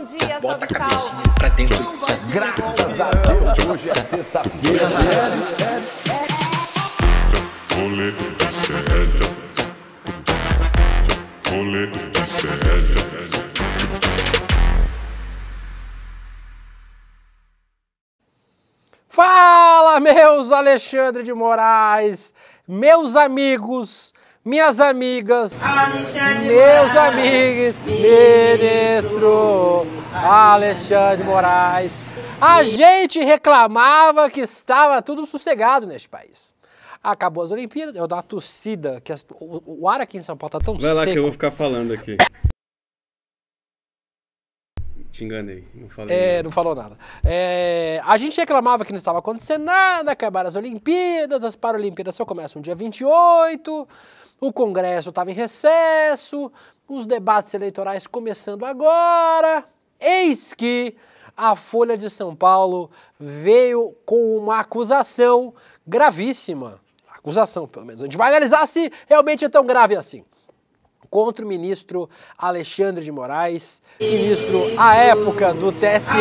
Bom dia, Bota a cabecinha pra dentro. Graças a Deus, hoje é sexta-feira. Rolê de sério. Rolê de sério. Fala, meus Alexandre de Moraes, meus amigos, minhas amigas, meus amigos, ministro Alexandre Moraes. A gente reclamava que estava tudo sossegado neste país. Acabou as Olimpíadas, eu é dou uma tossida, que as, o, o, ar aqui em São Paulo está tão Vai seco. Vai lá que eu vou ficar falando aqui. Te enganei, não falei. É, nada. não falou nada. É, a gente reclamava que não estava acontecendo nada, acabaram as Olimpíadas, as Paralimpíadas só começam no dia 28 o Congresso estava em recesso, os debates eleitorais começando agora. Eis que a Folha de São Paulo veio com uma acusação gravíssima. Acusação, pelo menos. A gente vai analisar se realmente é tão grave assim contra o ministro Alexandre de Moraes, ministro à época do TSE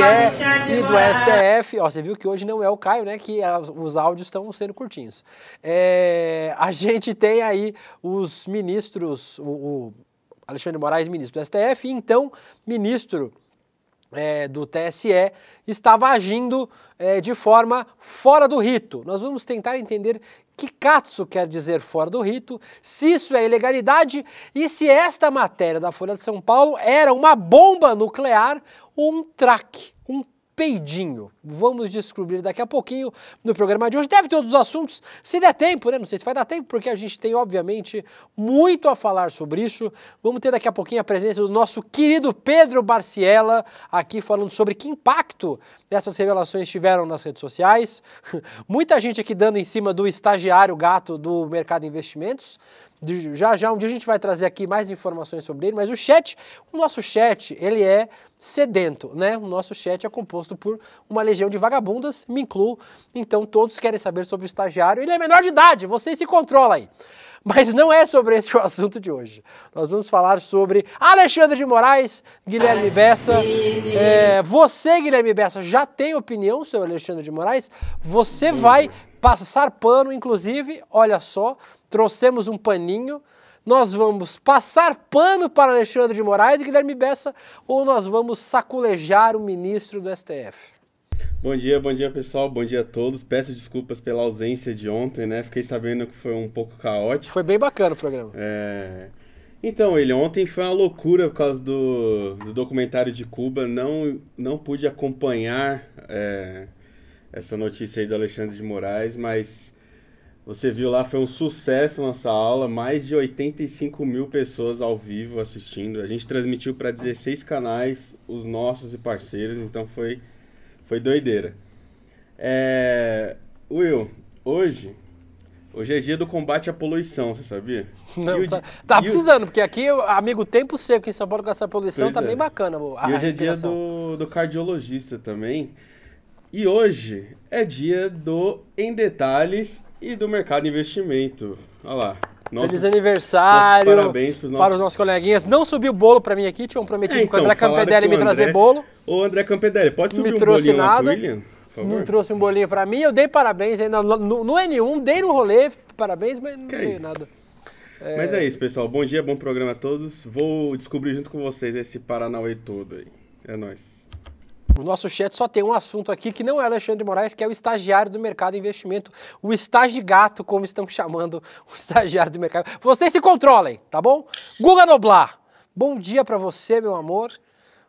e do STF. Ó, você viu que hoje não é o Caio, né? Que os áudios estão sendo curtinhos. É, a gente tem aí os ministros, o, o Alexandre de Moraes, ministro do STF, e então ministro. É, do TSE estava agindo é, de forma fora do rito. Nós vamos tentar entender que katsu quer dizer fora do rito, se isso é ilegalidade e se esta matéria da Folha de São Paulo era uma bomba nuclear ou um traque peidinho. Vamos descobrir daqui a pouquinho no programa de hoje. Deve ter outros assuntos, se der tempo, né? Não sei se vai dar tempo, porque a gente tem, obviamente, muito a falar sobre isso. Vamos ter daqui a pouquinho a presença do nosso querido Pedro Barciela aqui falando sobre que impacto essas revelações tiveram nas redes sociais. Muita gente aqui dando em cima do estagiário gato do mercado de investimentos. Já já um dia a gente vai trazer aqui mais informações sobre ele, mas o chat, o nosso chat, ele é sedento, né? O nosso chat é composto por uma legião de vagabundas, me incluo. Então todos querem saber sobre o estagiário. Ele é menor de idade, vocês se controlam aí. Mas não é sobre esse o assunto de hoje. Nós vamos falar sobre Alexandre de Moraes, Guilherme Bessa. É, você, Guilherme Bessa, já tem opinião sobre Alexandre de Moraes? Você vai passar pano, inclusive, olha só, trouxemos um paninho nós vamos passar pano para Alexandre de Moraes e Guilherme Bessa ou nós vamos saculejar o ministro do STF? Bom dia, bom dia pessoal, bom dia a todos. Peço desculpas pela ausência de ontem, né? Fiquei sabendo que foi um pouco caótico. Foi bem bacana o programa. É... Então, ele ontem foi uma loucura por causa do, do documentário de Cuba. Não, não pude acompanhar é... essa notícia aí do Alexandre de Moraes, mas você viu lá, foi um sucesso nossa aula. Mais de 85 mil pessoas ao vivo assistindo. A gente transmitiu para 16 canais, os nossos e parceiros, então foi foi doideira. É... Will, hoje. Hoje é dia do combate à poluição, você sabia? Não, tá, tá precisando, porque aqui, amigo, tempo seco em São Paulo com essa poluição tá é. bem bacana. A e hoje é dia do, do cardiologista também. E hoje é dia do Em Detalhes e do Mercado de Investimento. Olha lá. Nossos, Feliz aniversário. Parabéns pros nossos... para os nossos coleguinhas. Não subiu bolo para mim aqui, tinham prometido então, com o então, André Campedelli me André... trazer bolo. Ô, André Campedelli, pode subir me um trouxe bolinho nada. William? Não trouxe um bolinho para mim, eu dei parabéns ainda no, no, N1, dei no rolê, parabéns, mas não que dei é nada. É... Mas é isso, pessoal. Bom dia, bom programa a todos. Vou descobrir junto com vocês esse Paranauê todo aí. É nóis. O nosso chat só tem um assunto aqui que não é Alexandre de Moraes, que é o estagiário do mercado de investimento, o estágio gato, como estão chamando o estagiário do mercado. Vocês se controlem, tá bom? Guga Noblar, bom dia para você, meu amor.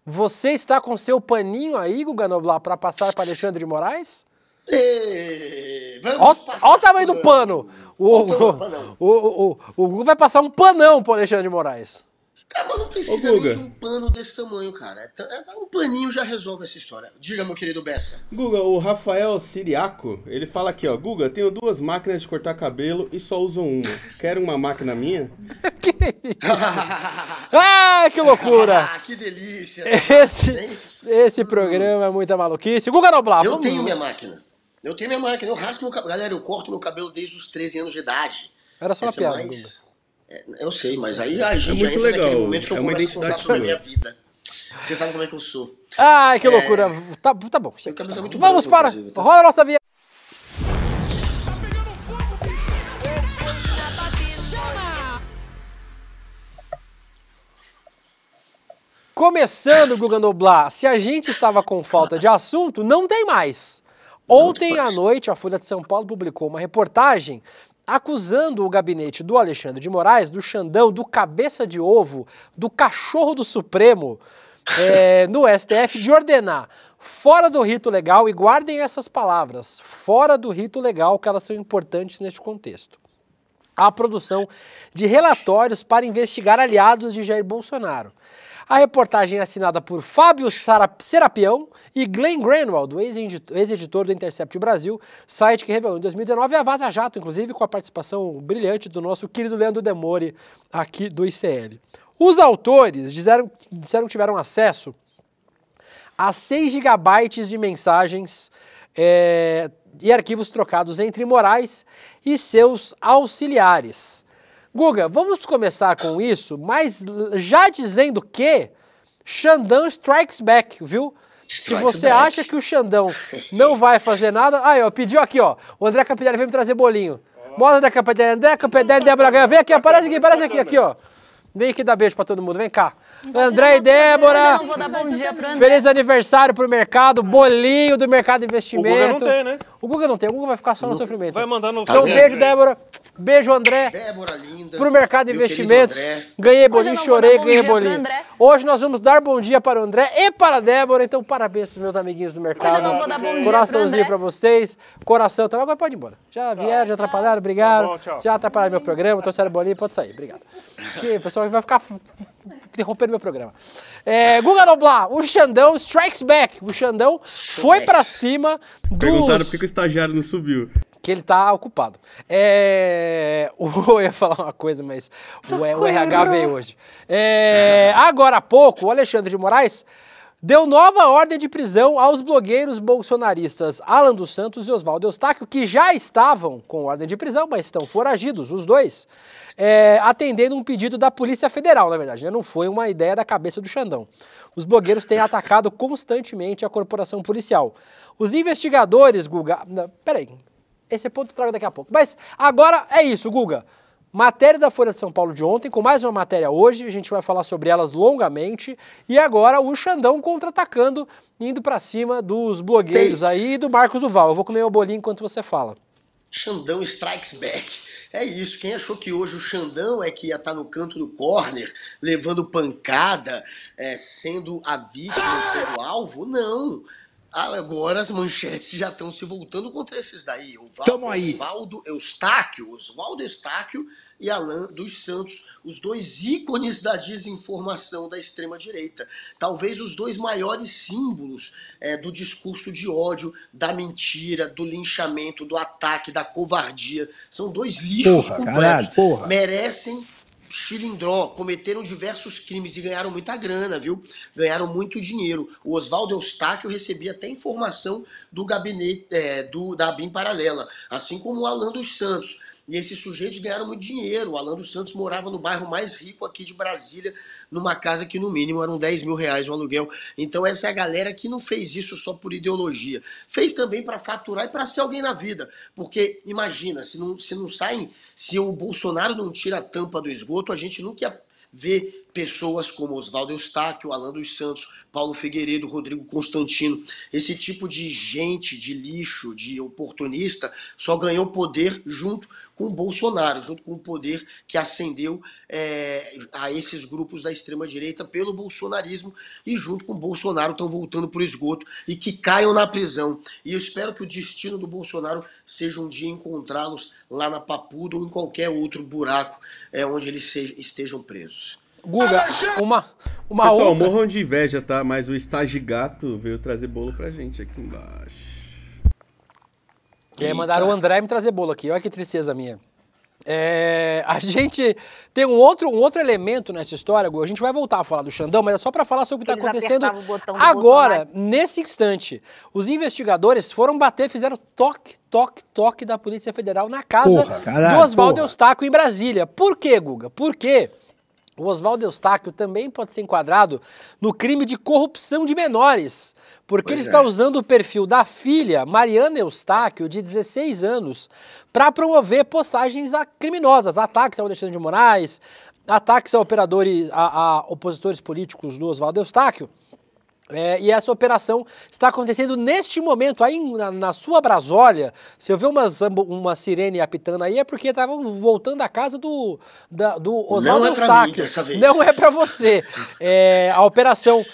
Você está com seu paninho aí, Guga Noblar, para passar para Alexandre de Moraes? Vamos olha, olha o tamanho do pano. O, o, o, o, o, o, vai passar um panão para Alexandre de Moraes mas não precisa de um pano desse tamanho, cara. É é, um paninho já resolve essa história. Diga, meu querido Bessa. Guga, o Rafael Siriaco, ele fala aqui, ó. Guga, tenho duas máquinas de cortar cabelo e só uso uma. Quer uma máquina minha? que ah, que loucura! ah, que delícia! Esse, é esse programa é muita maluquice. Guga Noblar, Eu tenho lá. minha máquina. Eu tenho minha máquina. Eu raspo meu cabelo. Galera, eu corto meu cabelo desde os 13 anos de idade. Era só essa uma piada, é mais... É, eu sei, mas aí a é gente é já entra legal. naquele momento que eu é começo a contar sobre a minha vida. Você sabe como é que eu sou. Ai, que é... loucura. Tá, tá bom. tá Vamos para. Tá? Rola a nossa viagem. Começando, Guga Noblar, se a gente estava com falta de assunto, não tem mais. Ontem à noite, a Folha de São Paulo publicou uma reportagem acusando o gabinete do Alexandre de Moraes, do Xandão, do cabeça de ovo, do cachorro do Supremo é, no STF de ordenar fora do rito legal, e guardem essas palavras, fora do rito legal, que elas são importantes neste contexto. A produção de relatórios para investigar aliados de Jair Bolsonaro. A reportagem é assinada por Fábio Serapião e Glenn do ex-editor do Intercept Brasil, site que revelou em 2019 a Vaza Jato, inclusive com a participação brilhante do nosso querido Leandro Demore aqui do ICL. Os autores disseram, disseram que tiveram acesso a 6 gigabytes de mensagens é, e arquivos trocados entre Moraes e seus auxiliares. Guga, vamos começar com isso, mas já dizendo que Xandão strikes back, viu? Strikes Se você back. acha que o Xandão não vai fazer nada, aí ó, pediu aqui ó, o André Campidelli veio me trazer bolinho. Bora André Campidelli, André Campidelli, Débora Ganha, vem aqui, aparece aqui, aparece aqui, aqui ó. Vem aqui dar beijo pra todo mundo, vem cá. André e Débora. Não vou dar bom dia pro André. Feliz aniversário pro mercado, bolinho do mercado de investimento. O Guga não tem, né? O Guga não tem, o Guga vai ficar só no sofrimento. Vai mandar no... então, um beijo, Débora. Beijo, André. Débora, linda. Pro Mercado de Investimentos. Ganhei bolinho, chorei, ganhei bolinho. Hoje nós vamos dar bom dia para o André e para a Débora. Então, parabéns pros meus amiguinhos do mercado. Hoje eu não vou dar bom dia Coraçãozinho para vocês. Coração também. Então, agora pode ir embora. Já tá. vieram, já atrapalharam, obrigado. Tá já atrapalharam meu programa, trouxeram bolinho, pode sair. Obrigado. Que, o pessoal vai ficar interrompendo meu programa. É, Guga Noblar, o Xandão strikes back. O Xandão foi para cima do... Perguntaram por que estagiário não subiu. Que ele tá ocupado. É... Eu ia falar uma coisa, mas Socorro. o RH veio hoje. É... Agora há pouco, o Alexandre de Moraes deu nova ordem de prisão aos blogueiros bolsonaristas Alan dos Santos e Oswaldo Eustáquio, que já estavam com ordem de prisão, mas estão foragidos, os dois, é, atendendo um pedido da Polícia Federal, na verdade. Né? Não foi uma ideia da cabeça do Xandão os blogueiros têm atacado constantemente a corporação policial. Os investigadores, Guga. peraí, esse é ponto eu trago daqui a pouco. Mas agora é isso, Guga. Matéria da Folha de São Paulo de ontem, com mais uma matéria hoje, a gente vai falar sobre elas longamente. E agora o Xandão contra-atacando, indo para cima dos blogueiros aí e do Marcos Duval. Eu vou comer o bolinho enquanto você fala. Xandão Strikes Back. É isso, quem achou que hoje o Xandão é que ia estar tá no canto do corner, levando pancada, é, sendo a vítima, sendo alvo? Não. Agora as manchetes já estão se voltando contra esses daí. O Val, Tamo aí. Osvaldo Eustáquio, Osvaldo Eustáquio e Alain dos Santos, os dois ícones da desinformação da extrema-direita. Talvez os dois maiores símbolos é, do discurso de ódio, da mentira, do linchamento, do ataque, da covardia. São dois lixos porra, completos. Caralho, porra. Merecem Chilindró cometeram diversos crimes e ganharam muita grana, viu? Ganharam muito dinheiro. O Oswaldo Eustáquio recebia até informação do gabinete é, do, da BIM Paralela, assim como o Alan dos Santos. E esses sujeitos ganharam muito dinheiro. O Alan dos Santos morava no bairro mais rico aqui de Brasília, numa casa que no mínimo eram 10 mil reais o aluguel. Então essa é a galera que não fez isso só por ideologia. Fez também para faturar e para ser alguém na vida. Porque imagina, se não, se não saem, se o Bolsonaro não tira a tampa do esgoto, a gente nunca ia ver pessoas como Oswaldo Eustáquio, Alan dos Santos, Paulo Figueiredo, Rodrigo Constantino. Esse tipo de gente, de lixo, de oportunista, só ganhou poder junto com o Bolsonaro, junto com o poder que ascendeu é, a esses grupos da extrema-direita pelo bolsonarismo e junto com o Bolsonaro estão voltando para o esgoto e que caiam na prisão. E eu espero que o destino do Bolsonaro seja um dia encontrá-los lá na Papuda ou em qualquer outro buraco é, onde eles sejam, estejam presos. Guga, uma, uma Pessoal, outra... morram de inveja, tá? Mas o estágio gato veio trazer bolo pra gente aqui embaixo. E aí mandaram o André me trazer bolo aqui. Olha que tristeza minha. É, a gente tem um outro, um outro elemento nessa história, A gente vai voltar a falar do Xandão, mas é só para falar sobre o que está acontecendo agora, Bolsonaro. nesse instante. Os investigadores foram bater, fizeram toque, toque, toque da Polícia Federal na casa porra, caralho, do Oswaldo Eustáquio em Brasília. Por quê, Guga? Por quê? O Oswaldo Eustáquio também pode ser enquadrado no crime de corrupção de menores, porque pois ele está é. usando o perfil da filha, Mariana Eustáquio, de 16 anos, para promover postagens a criminosas, ataques ao Alexandre de Moraes, ataques a operadores, a, a opositores políticos do Oswaldo Eustáquio. É, e essa operação está acontecendo neste momento, aí na, na sua Brasólia. Se eu ver uma uma sirene apitando aí, é porque estavam voltando à casa do, da, do Oswaldo Não é para mim dessa vez. Não é para você. É, a operação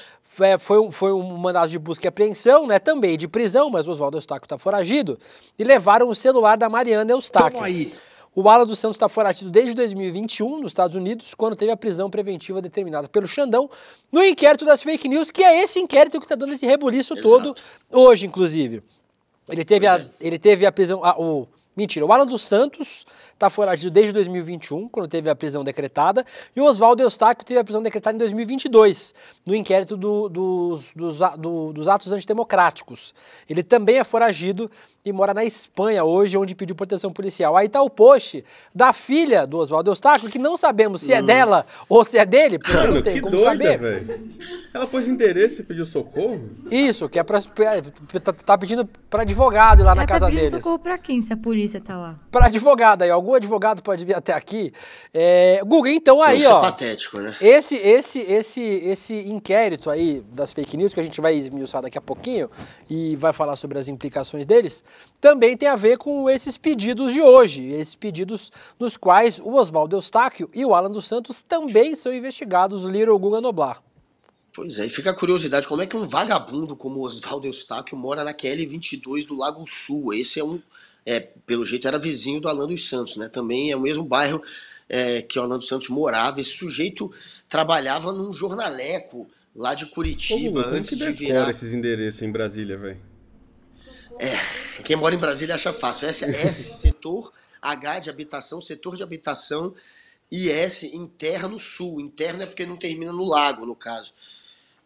é, foi, um, foi um mandado de busca e apreensão, né? Também de prisão, mas Oswaldo Eustáquio está foragido. E levaram o celular da Mariana Eustáquio. Tamo aí. O Alan dos Santos está foratido desde 2021 nos Estados Unidos, quando teve a prisão preventiva determinada pelo Xandão no inquérito das fake news, que é esse inquérito que está dando esse rebuliço Exato. todo hoje, inclusive. Ele teve, a, é. ele teve a prisão. A, ah, o, mentira, o Alan dos Santos está foragido desde 2021, quando teve a prisão decretada, e o Oswaldo Eustáquio teve a prisão decretada em 2022, no inquérito do, dos, dos, do, dos atos antidemocráticos. Ele também é foragido e mora na Espanha hoje, onde pediu proteção policial. Aí está o post da filha do Oswaldo Eustáquio, que não sabemos se é dela ou se é dele, porque Mano, não tem que como doida, saber. Véio. Ela pôs endereço e pediu socorro? Isso, que é para tá, tá pedindo para advogado ir lá Ela na tá casa tá deles. socorro para quem, se a polícia está lá? Para advogado aí, algum algum advogado pode vir até aqui. É, Guga, então aí, Isso é ó. Isso é patético, né? Esse, esse, esse, esse inquérito aí das fake news, que a gente vai esmiuçar daqui a pouquinho e vai falar sobre as implicações deles, também tem a ver com esses pedidos de hoje. Esses pedidos nos quais o Oswaldo Eustáquio e o Alan dos Santos também são investigados, Little Guga Noblar. Pois é, e fica a curiosidade, como é que um vagabundo como Oswaldo Eustáquio mora na QL 22 do Lago Sul? Esse é um é, pelo jeito era vizinho do Alan dos Santos, né? Também é o mesmo bairro é, que o Alan dos Santos morava. Esse sujeito trabalhava num jornaleco lá de Curitiba, Pô, antes de virar. esses endereços em Brasília, velho? É, quem mora em Brasília acha fácil. S, S setor, H de habitação, setor de habitação, e S interno sul. Interno é porque não termina no lago, no caso.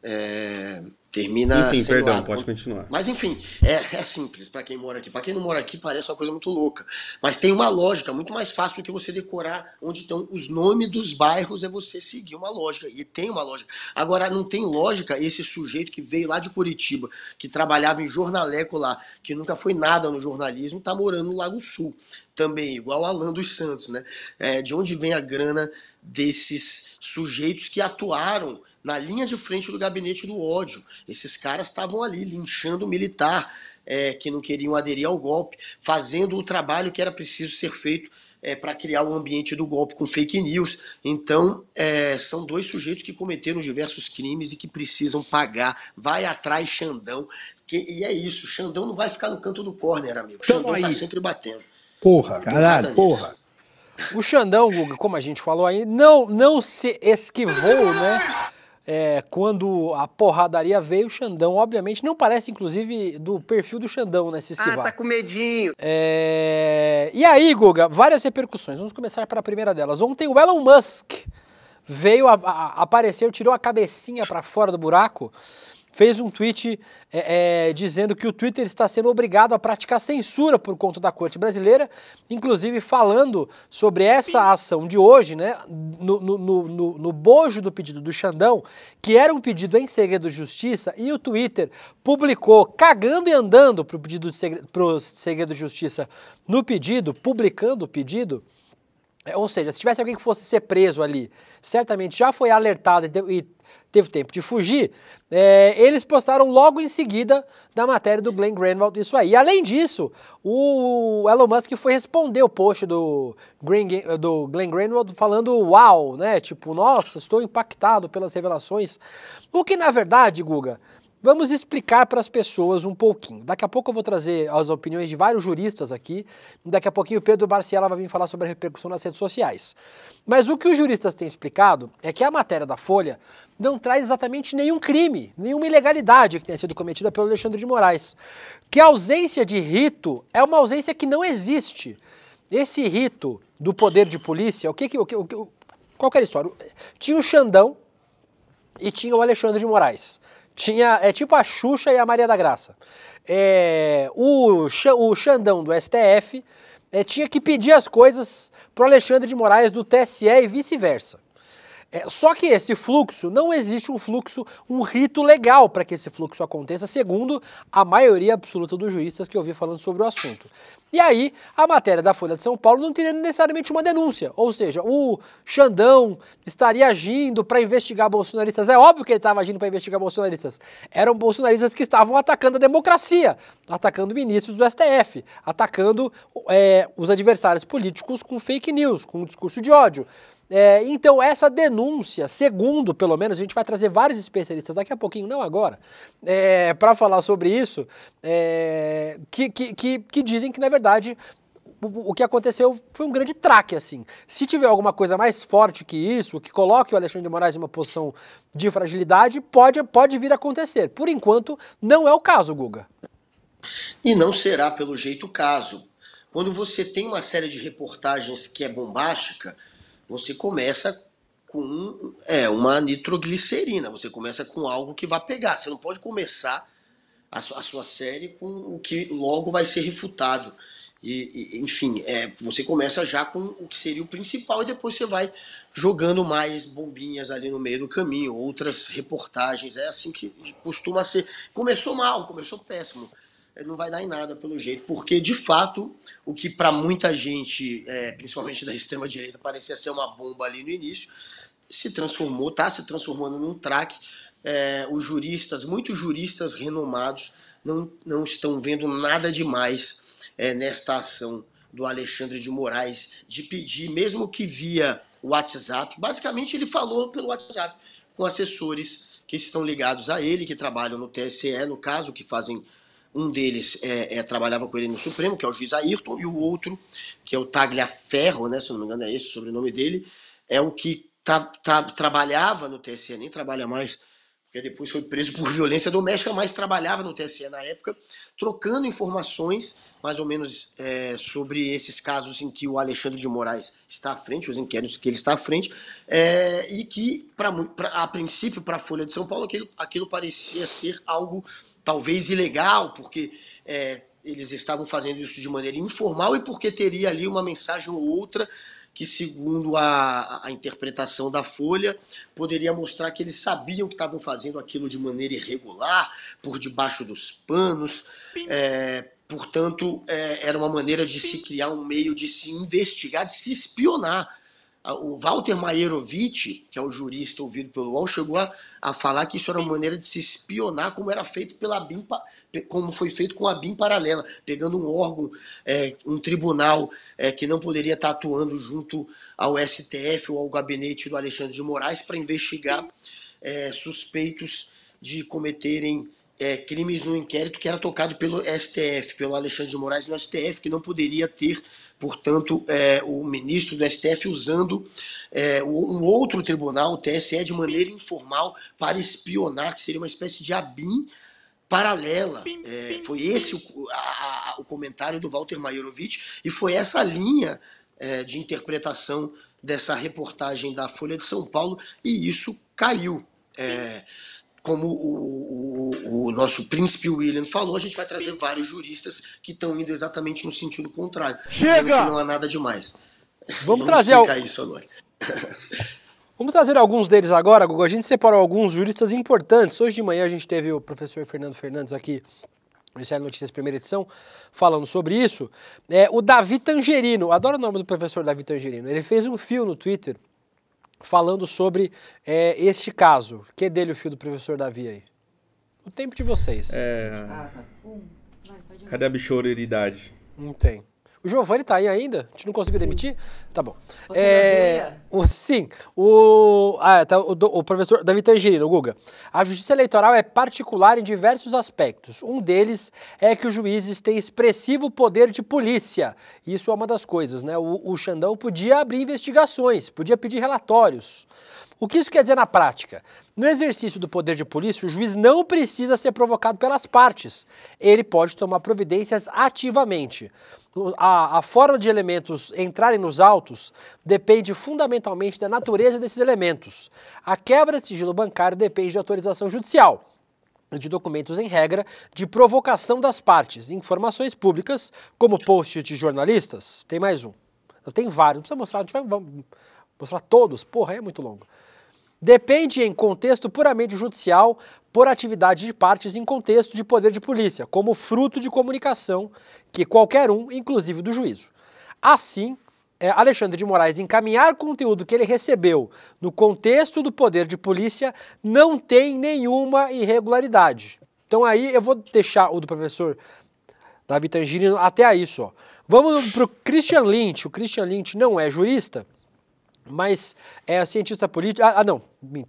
É, Termina. Enfim, perdão, lá, pode continuar. Mas enfim, é, é simples para quem mora aqui. Para quem não mora aqui, parece uma coisa muito louca. Mas tem uma lógica muito mais fácil do que você decorar onde estão os nomes dos bairros, é você seguir uma lógica. E tem uma lógica. Agora, não tem lógica esse sujeito que veio lá de Curitiba, que trabalhava em jornaleco lá, que nunca foi nada no jornalismo, está morando no Lago Sul também, igual Alan dos Santos, né? É, de onde vem a grana desses sujeitos que atuaram na linha de frente do gabinete do ódio? Esses caras estavam ali linchando o militar é, que não queriam aderir ao golpe, fazendo o trabalho que era preciso ser feito é, para criar o ambiente do golpe com fake news. Então, é, são dois sujeitos que cometeram diversos crimes e que precisam pagar. Vai atrás, Xandão. Que, e é isso, Xandão não vai ficar no canto do corner, amigo. Tamo Xandão está sempre batendo. Porra, caralho, porra. O Xandão, Guga, como a gente falou aí, não, não se esquivou, né? É, quando a porradaria veio, o Xandão, obviamente, não parece, inclusive, do perfil do Xandão, né? Se esquivar. Ah, tá com medinho. É... E aí, Guga, várias repercussões. Vamos começar pela primeira delas. Ontem o Elon Musk veio, a, a, apareceu, tirou a cabecinha para fora do buraco fez um tweet é, é, dizendo que o Twitter está sendo obrigado a praticar censura por conta da corte brasileira, inclusive falando sobre essa ação de hoje, né, no, no, no, no bojo do pedido do Xandão, que era um pedido em segredo de justiça, e o Twitter publicou, cagando e andando para o pedido de segredo, segredo de justiça no pedido, publicando o pedido. É, ou seja, se tivesse alguém que fosse ser preso ali, certamente já foi alertado e teve tempo de fugir, é, eles postaram logo em seguida da matéria do Glenn Greenwald isso aí. além disso, o Elon Musk foi responder o post do, Green, do Glenn Greenwald falando uau, né? Tipo, nossa, estou impactado pelas revelações. O que, na verdade, Guga, Vamos explicar para as pessoas um pouquinho. Daqui a pouco eu vou trazer as opiniões de vários juristas aqui. Daqui a pouquinho o Pedro Barciela vai vir falar sobre a repercussão nas redes sociais. Mas o que os juristas têm explicado é que a matéria da Folha não traz exatamente nenhum crime, nenhuma ilegalidade que tenha sido cometida pelo Alexandre de Moraes. Que a ausência de rito é uma ausência que não existe. Esse rito do poder de polícia, o que, o que, o que qual que era a história? Tinha o Xandão e tinha o Alexandre de Moraes. Tinha, é tipo a Xuxa e a Maria da Graça. É, o, o Xandão do STF é, tinha que pedir as coisas para Alexandre de Moraes do TSE e vice-versa. É, só que esse fluxo, não existe um fluxo, um rito legal para que esse fluxo aconteça, segundo a maioria absoluta dos juízes que eu vi falando sobre o assunto. E aí, a matéria da Folha de São Paulo não teria necessariamente uma denúncia. Ou seja, o Xandão estaria agindo para investigar bolsonaristas. É óbvio que ele estava agindo para investigar bolsonaristas. Eram bolsonaristas que estavam atacando a democracia, atacando ministros do STF, atacando é, os adversários políticos com fake news, com um discurso de ódio. É, então, essa denúncia, segundo pelo menos, a gente vai trazer vários especialistas daqui a pouquinho, não agora, é, para falar sobre isso, é, que, que, que, que dizem que, na verdade, o que aconteceu foi um grande traque, assim. Se tiver alguma coisa mais forte que isso, que coloque o Alexandre de Moraes em uma posição de fragilidade, pode, pode vir a acontecer. Por enquanto, não é o caso, Guga. E não será, pelo jeito, o caso. Quando você tem uma série de reportagens que é bombástica, você começa com é, uma nitroglicerina, você começa com algo que vai pegar. Você não pode começar a, sua, a sua série com o que logo vai ser refutado. E, e, enfim, é, você começa já com o que seria o principal e depois você vai jogando mais bombinhas ali no meio do caminho, outras reportagens. É assim que costuma ser. Começou mal, começou péssimo. Eh, não vai dar em nada pelo jeito, porque de fato o que para muita gente, é, principalmente da extrema direita, parecia ser uma bomba ali no início, se transformou, está se transformando num traque. É, os juristas, muitos juristas renomados, não, não estão vendo nada demais é, nesta ação do Alexandre de Moraes de pedir, mesmo que via WhatsApp. Basicamente, ele falou pelo WhatsApp com assessores que estão ligados a ele, que trabalham no TSE, no caso, que fazem um deles é, é, trabalhava com ele no Supremo, que é o juiz Ayrton, e o outro, que é o Tagliaferro, né, se não me engano é esse o sobrenome dele, é o que tá, tá, trabalhava no TSE, nem trabalha mais, porque depois foi preso por violência doméstica, mas trabalhava no TSE na época, trocando informações, mais ou menos, é, sobre esses casos em que o Alexandre de Moraes está à frente, os inquéritos que ele está à frente, é, e que, pra, pra, a princípio, para a Folha de São Paulo, aquilo, aquilo parecia ser algo talvez ilegal, porque é, eles estavam fazendo isso de maneira informal e porque teria ali uma mensagem ou outra que, segundo a, a interpretação da Folha, poderia mostrar que eles sabiam que estavam fazendo aquilo de maneira irregular, por debaixo dos panos. É, portanto, é, era uma maneira de se criar um meio de se investigar, de se espionar o Walter Maierovitch, que é o jurista ouvido pelo UOL, chegou a, a falar que isso era uma maneira de se espionar, como era feito pela BIM, como foi feito com a BIM paralela, pegando um órgão, é, um tribunal é, que não poderia estar atuando junto ao STF ou ao gabinete do Alexandre de Moraes para investigar é, suspeitos de cometerem é, crimes no inquérito que era tocado pelo STF, pelo Alexandre de Moraes no STF, que não poderia ter portanto, é, o ministro do STF usando é, um outro tribunal, o TSE, de maneira informal para espionar, que seria uma espécie de ABIN paralela. É, foi esse o, a, a, o, comentário do Walter Maiorovitch e foi essa linha é, de interpretação dessa reportagem da Folha de São Paulo e isso caiu. É, como o, o, o, nosso príncipe William falou, a gente vai trazer vários juristas que estão indo exatamente no sentido contrário. Chega! não há nada demais. Vamos, Vamos trazer explicar al... isso agora. Vamos trazer alguns deles agora, Gugu. A gente separou alguns juristas importantes. Hoje de manhã a gente teve o professor Fernando Fernandes aqui no Ministério Notícias Primeira Edição, falando sobre isso. É, o Davi Tangerino, adoro o nome do professor Davi Tangerino, ele fez um fio no Twitter falando sobre é, este caso. Que é dele o fio do professor Davi aí? O tempo de vocês. É... Ah, tá. Cadê a bichoreiridade? Não tem. O Giovanni tá aí ainda? A gente não conseguiu demitir? Tá bom. Você é, o, sim. O, ah, tá, o, o professor Davi Tangerino, Guga. A justiça eleitoral é particular em diversos aspectos. Um deles é que os juízes têm expressivo poder de polícia. Isso é uma das coisas, né? O, o Xandão podia abrir investigações, podia pedir relatórios. O que isso quer dizer na prática? No exercício do poder de polícia, o juiz não precisa ser provocado pelas partes. Ele pode tomar providências ativamente a, a, forma de elementos entrarem nos autos depende fundamentalmente da natureza desses elementos. A quebra de sigilo bancário depende de autorização judicial, de documentos em regra, de provocação das partes, informações públicas, como posts de jornalistas. Tem mais um. Tem vários, não precisa mostrar, a gente vai mostrar todos. Porra, é muito longo depende em contexto puramente judicial por atividade de partes em contexto de poder de polícia, como fruto de comunicação que qualquer um, inclusive do juízo. Assim, é, Alexandre de Moraes encaminhar conteúdo que ele recebeu no contexto do poder de polícia não tem nenhuma irregularidade. Então aí eu vou deixar o do professor Davi Tangerino até aí só. Vamos para o Christian Lynch. O Christian Lynch não é jurista, mas é cientista político. Ah, ah, não,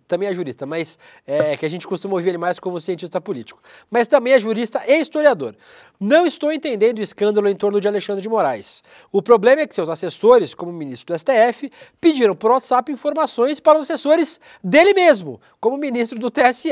também é jurista, mas é que a gente costuma ouvir ele mais como cientista político. Mas também é jurista e historiador. Não estou entendendo o escândalo em torno de Alexandre de Moraes. O problema é que seus assessores, como ministro do STF, pediram por WhatsApp informações para os assessores dele mesmo, como ministro do TSE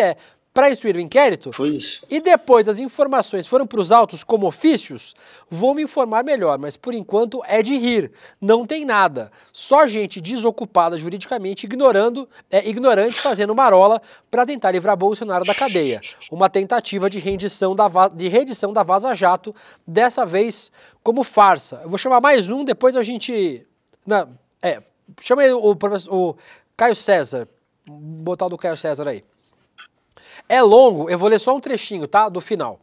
para instruir o inquérito? Foi isso. E depois as informações foram para os autos como ofícios? Vou me informar melhor, mas por enquanto é de rir. Não tem nada. Só gente desocupada juridicamente, ignorando, é, ignorante, fazendo marola para tentar livrar Bolsonaro da cadeia. Uma tentativa de rendição da, de redição da Vaza Jato, dessa vez como farsa. Eu vou chamar mais um, depois a gente. Não, é, chama aí o, o, o Caio César. Botar o do Caio César aí. É longo, eu vou ler só um trechinho, tá? Do final.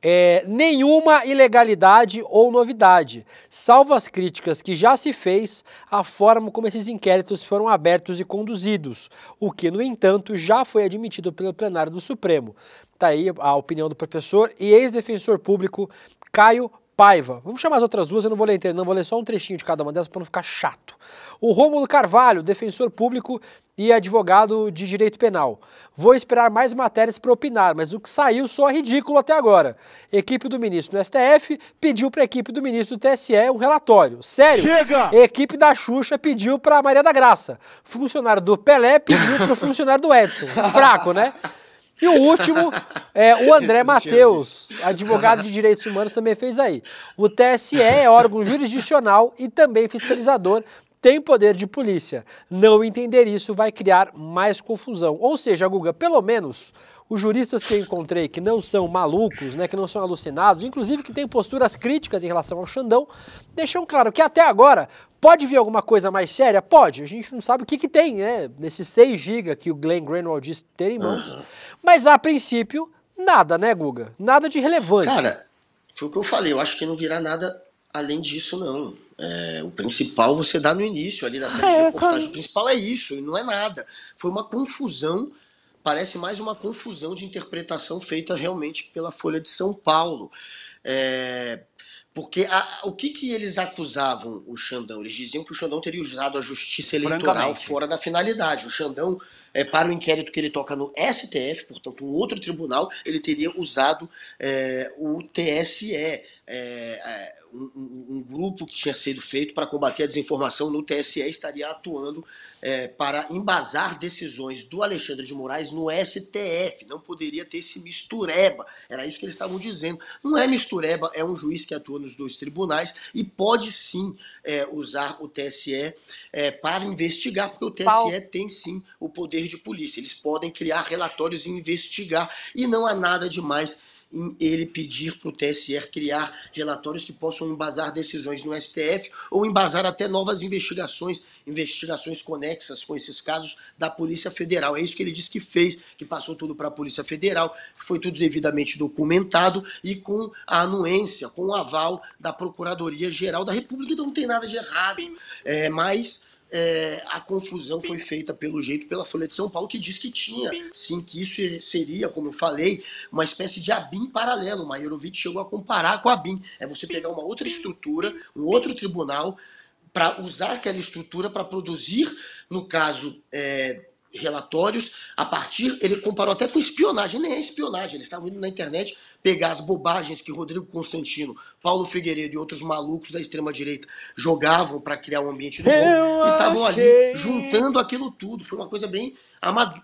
É, nenhuma ilegalidade ou novidade, salvo as críticas que já se fez à forma como esses inquéritos foram abertos e conduzidos, o que, no entanto, já foi admitido pelo plenário do Supremo. Está aí a opinião do professor e ex-defensor público Caio Paiva. Vamos chamar as outras duas, eu não vou ler inteiro, não vou ler só um trechinho de cada uma delas para não ficar chato. O Rômulo Carvalho, defensor público e advogado de direito penal. Vou esperar mais matérias para opinar, mas o que saiu só é ridículo até agora. Equipe do ministro do STF pediu para a equipe do ministro do TSE um relatório. Sério? Chega! Equipe da Xuxa pediu para a Maria da Graça. Funcionário do Pelé pediu para o funcionário do Edson. Fraco, né? E o último, é, o André Matheus, advogado de direitos humanos, também fez aí. O TSE é órgão jurisdicional e também fiscalizador tem poder de polícia. Não entender isso vai criar mais confusão. Ou seja, Guga, pelo menos os juristas que eu encontrei que não são malucos, né, que não são alucinados, inclusive que têm posturas críticas em relação ao Xandão, deixam claro que até agora pode vir alguma coisa mais séria? Pode, a gente não sabe o que, que tem, né, nesses 6 GB que o Glenn Greenwald diz ter em mãos. Mas a princípio, nada, né, Guga? Nada de relevante. Cara, foi o que eu falei, eu acho que não virá nada além disso, não. É, o principal você dá no início, ali na ah, série de é, reportagem. O principal é isso, e não é nada. Foi uma confusão, parece mais uma confusão de interpretação feita realmente pela Folha de São Paulo. É, porque a, o que, que eles acusavam o Xandão? Eles diziam que o Xandão teria usado a justiça eleitoral fora da finalidade. O Xandão é, para o inquérito que ele toca no STF, portanto, um outro tribunal, ele teria usado é, o TSE, é, é um, um, grupo que tinha sido feito para combater a desinformação no TSE, estaria atuando é, para embasar decisões do Alexandre de Moraes no STF. Não poderia ter esse mistureba. Era isso que eles estavam dizendo. Não é mistureba, é um juiz que atua nos dois tribunais e pode sim é, usar o TSE é, para investigar, porque o TSE Paulo. tem sim o poder de polícia. Eles podem criar relatórios e investigar, e não há nada demais em ele pedir para o TSE criar relatórios que possam embasar decisões no STF ou embasar até novas investigações, investigações conexas com esses casos da Polícia Federal. É isso que ele disse que fez, que passou tudo para a Polícia Federal, que foi tudo devidamente documentado e com a anuência, com o aval da Procuradoria Geral da República. Então não tem nada de errado. É, mas é, a confusão foi feita pelo jeito pela Folha de São Paulo, que diz que tinha, sim, que isso seria, como eu falei, uma espécie de ABIN paralelo. O Maiorovic chegou a comparar com a ABIN. É você pegar uma outra estrutura, um outro tribunal, para usar aquela estrutura para produzir, no caso é, relatórios a partir, ele comparou até com espionagem, nem é espionagem, eles estavam indo na internet pegar as bobagens que Rodrigo Constantino, Paulo Figueiredo e outros malucos da extrema direita jogavam para criar um ambiente do novo e estavam ali juntando aquilo tudo. Foi uma coisa bem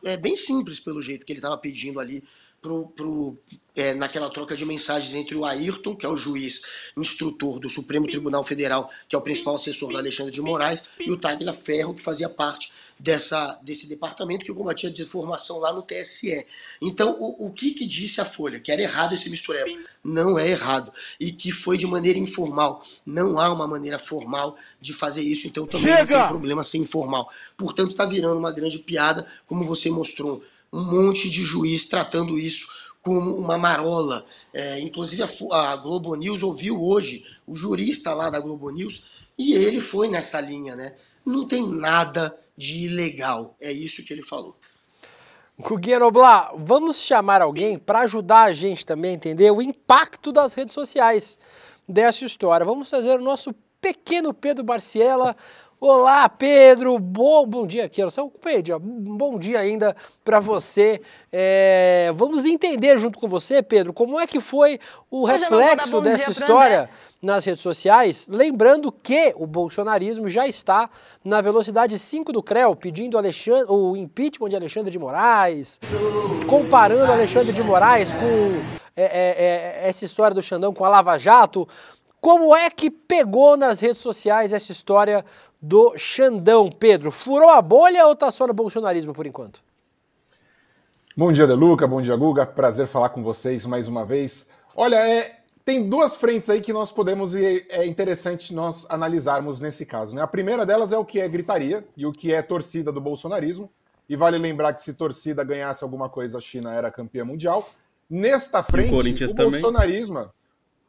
é, bem simples pelo jeito que ele estava pedindo ali pro, pro, é, naquela troca de mensagens entre o Ayrton, que é o juiz instrutor do Supremo Tribunal Federal, que é o principal assessor do Alexandre de Moraes, e o Tagla Ferro, que fazia parte dessa, desse departamento que combatia a desinformação lá no TSE. Então, o, o que, que disse a Folha? Que era errado esse misturelo Não é errado. E que foi de maneira informal. Não há uma maneira formal de fazer isso, então também Chega! não tem problema ser informal. Portanto, está virando uma grande piada, como você mostrou. Um monte de juiz tratando isso como uma marola. É, inclusive, a, a Globo News ouviu hoje o jurista lá da Globo News e ele foi nessa linha, né? Não tem nada de ilegal. É isso que ele falou. Guguinha Noblar, vamos chamar alguém para ajudar a gente também a entender o impacto das redes sociais dessa história. Vamos trazer o nosso pequeno Pedro Barciela Olá, Pedro. Bom, bom dia aqui, são Pedro. Bom dia ainda para você. É, vamos entender junto com você, Pedro, como é que foi o reflexo dessa história nas redes sociais, lembrando que o bolsonarismo já está na velocidade 5 do Creu, pedindo Alexandre, o impeachment de Alexandre de Moraes, comparando Alexandre de Moraes com é, é, é, essa história do Xandão com a Lava Jato. Como é que pegou nas redes sociais essa história do Xandão. Pedro, furou a bolha ou tá só no bolsonarismo por enquanto? Bom dia, Deluca. Bom dia, Guga. Prazer falar com vocês mais uma vez. Olha, é, tem duas frentes aí que nós podemos e é interessante nós analisarmos nesse caso. Né? A primeira delas é o que é gritaria e o que é torcida do bolsonarismo. E vale lembrar que se torcida ganhasse alguma coisa, a China era campeã mundial. Nesta frente, o, o bolsonarismo,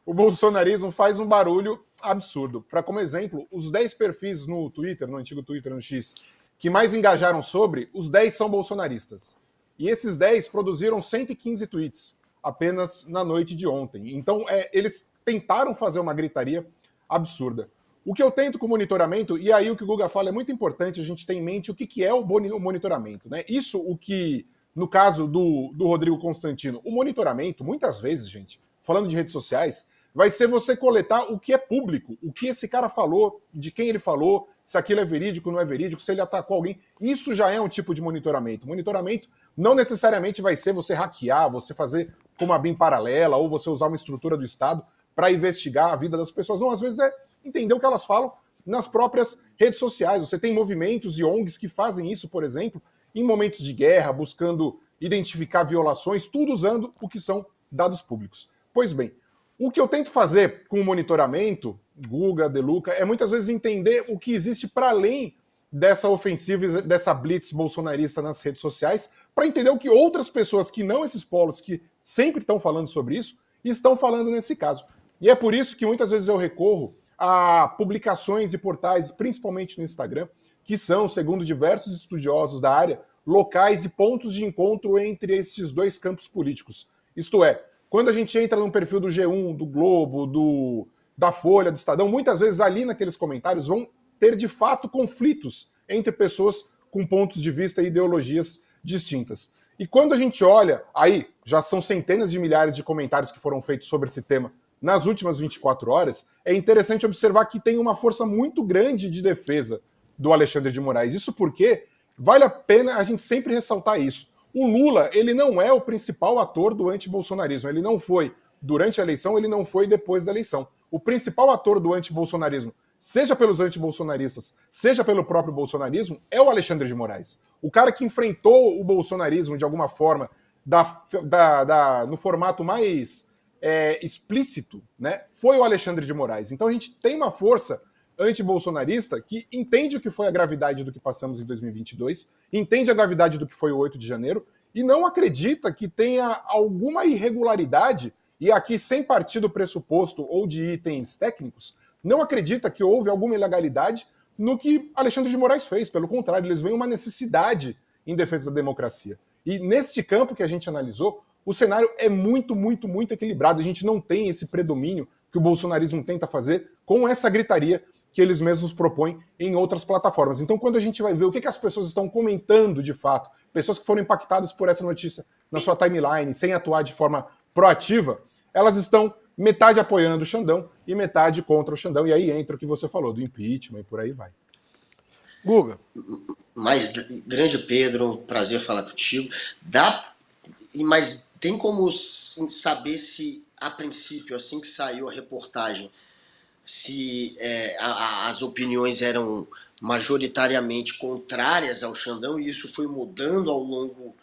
o bolsonarismo faz um barulho absurdo. Para como exemplo, os 10 perfis no Twitter, no antigo Twitter, no X, que mais engajaram sobre, os 10 são bolsonaristas. E esses 10 produziram 115 tweets apenas na noite de ontem. Então, é, eles tentaram fazer uma gritaria absurda. O que eu tento com o monitoramento, e aí o que o Guga fala é muito importante a gente ter em mente o que, que é o monitoramento. Né? Isso, o que, no caso do, do Rodrigo Constantino, o monitoramento, muitas vezes, gente, falando de redes sociais, vai ser você coletar o que é público, o que esse cara falou, de quem ele falou, se aquilo é verídico, não é verídico, se ele atacou alguém. Isso já é um tipo de monitoramento. Monitoramento não necessariamente vai ser você hackear, você fazer com uma BIM paralela ou você usar uma estrutura do Estado para investigar a vida das pessoas. Não, às vezes é entender o que elas falam nas próprias redes sociais. Você tem movimentos e ONGs que fazem isso, por exemplo, em momentos de guerra, buscando identificar violações, tudo usando o que são dados públicos. Pois bem, o que eu tento fazer com o monitoramento, Guga, Deluca, é muitas vezes entender o que existe para além dessa ofensiva, dessa blitz bolsonarista nas redes sociais, para entender o que outras pessoas que não esses polos, que sempre estão falando sobre isso, estão falando nesse caso. E é por isso que muitas vezes eu recorro a publicações e portais, principalmente no Instagram, que são, segundo diversos estudiosos da área, locais e pontos de encontro entre esses dois campos políticos. Isto é, quando a gente entra num perfil do G1, do Globo, do da Folha, do Estadão, muitas vezes ali naqueles comentários vão ter de fato conflitos entre pessoas com pontos de vista e ideologias distintas. E quando a gente olha, aí já são centenas de milhares de comentários que foram feitos sobre esse tema nas últimas 24 horas, é interessante observar que tem uma força muito grande de defesa do Alexandre de Moraes. Isso porque vale a pena a gente sempre ressaltar isso. O Lula, ele não é o principal ator do antibolsonarismo. Ele não foi durante a eleição, ele não foi depois da eleição. O principal ator do antibolsonarismo, seja pelos antibolsonaristas, seja pelo próprio bolsonarismo, é o Alexandre de Moraes. O cara que enfrentou o bolsonarismo de alguma forma, da, da, da no formato mais é, explícito, né, foi o Alexandre de Moraes. Então a gente tem uma força antibolsonarista que entende o que foi a gravidade do que passamos em 2022, entende a gravidade do que foi o 8 de janeiro e não acredita que tenha alguma irregularidade, e aqui sem partir do pressuposto ou de itens técnicos, não acredita que houve alguma ilegalidade no que Alexandre de Moraes fez. Pelo contrário, eles veem uma necessidade em defesa da democracia. E neste campo que a gente analisou, o cenário é muito, muito, muito equilibrado. A gente não tem esse predomínio que o bolsonarismo tenta fazer com essa gritaria que eles mesmos propõem em outras plataformas. Então, quando a gente vai ver o que, que as pessoas estão comentando de fato, pessoas que foram impactadas por essa notícia na sua timeline, sem atuar de forma proativa, elas estão metade apoiando o Xandão e metade contra o Xandão. E aí entra o que você falou do impeachment e por aí vai. Guga. Mas, grande Pedro, um prazer falar contigo. Dá, mas tem como saber se, a princípio, assim que saiu a reportagem, se é, a, a, as opiniões eram majoritariamente contrárias ao Xandão e isso foi mudando ao longo,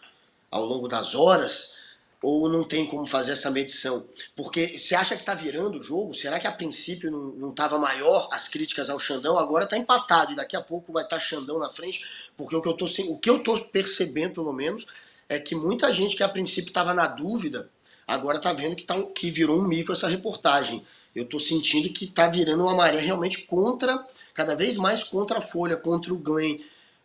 ao longo das horas, ou não tem como fazer essa medição? Porque você acha que está virando o jogo? Será que a princípio não estava maior as críticas ao Xandão? Agora está empatado e daqui a pouco vai estar tá Xandão na frente, porque o que eu o que eu estou percebendo, pelo menos, é que muita gente que a princípio estava na dúvida, agora está vendo que, tá, que virou um mico essa reportagem. Eu estou sentindo que está virando uma maré realmente contra, cada vez mais contra a Folha, contra o Glenn,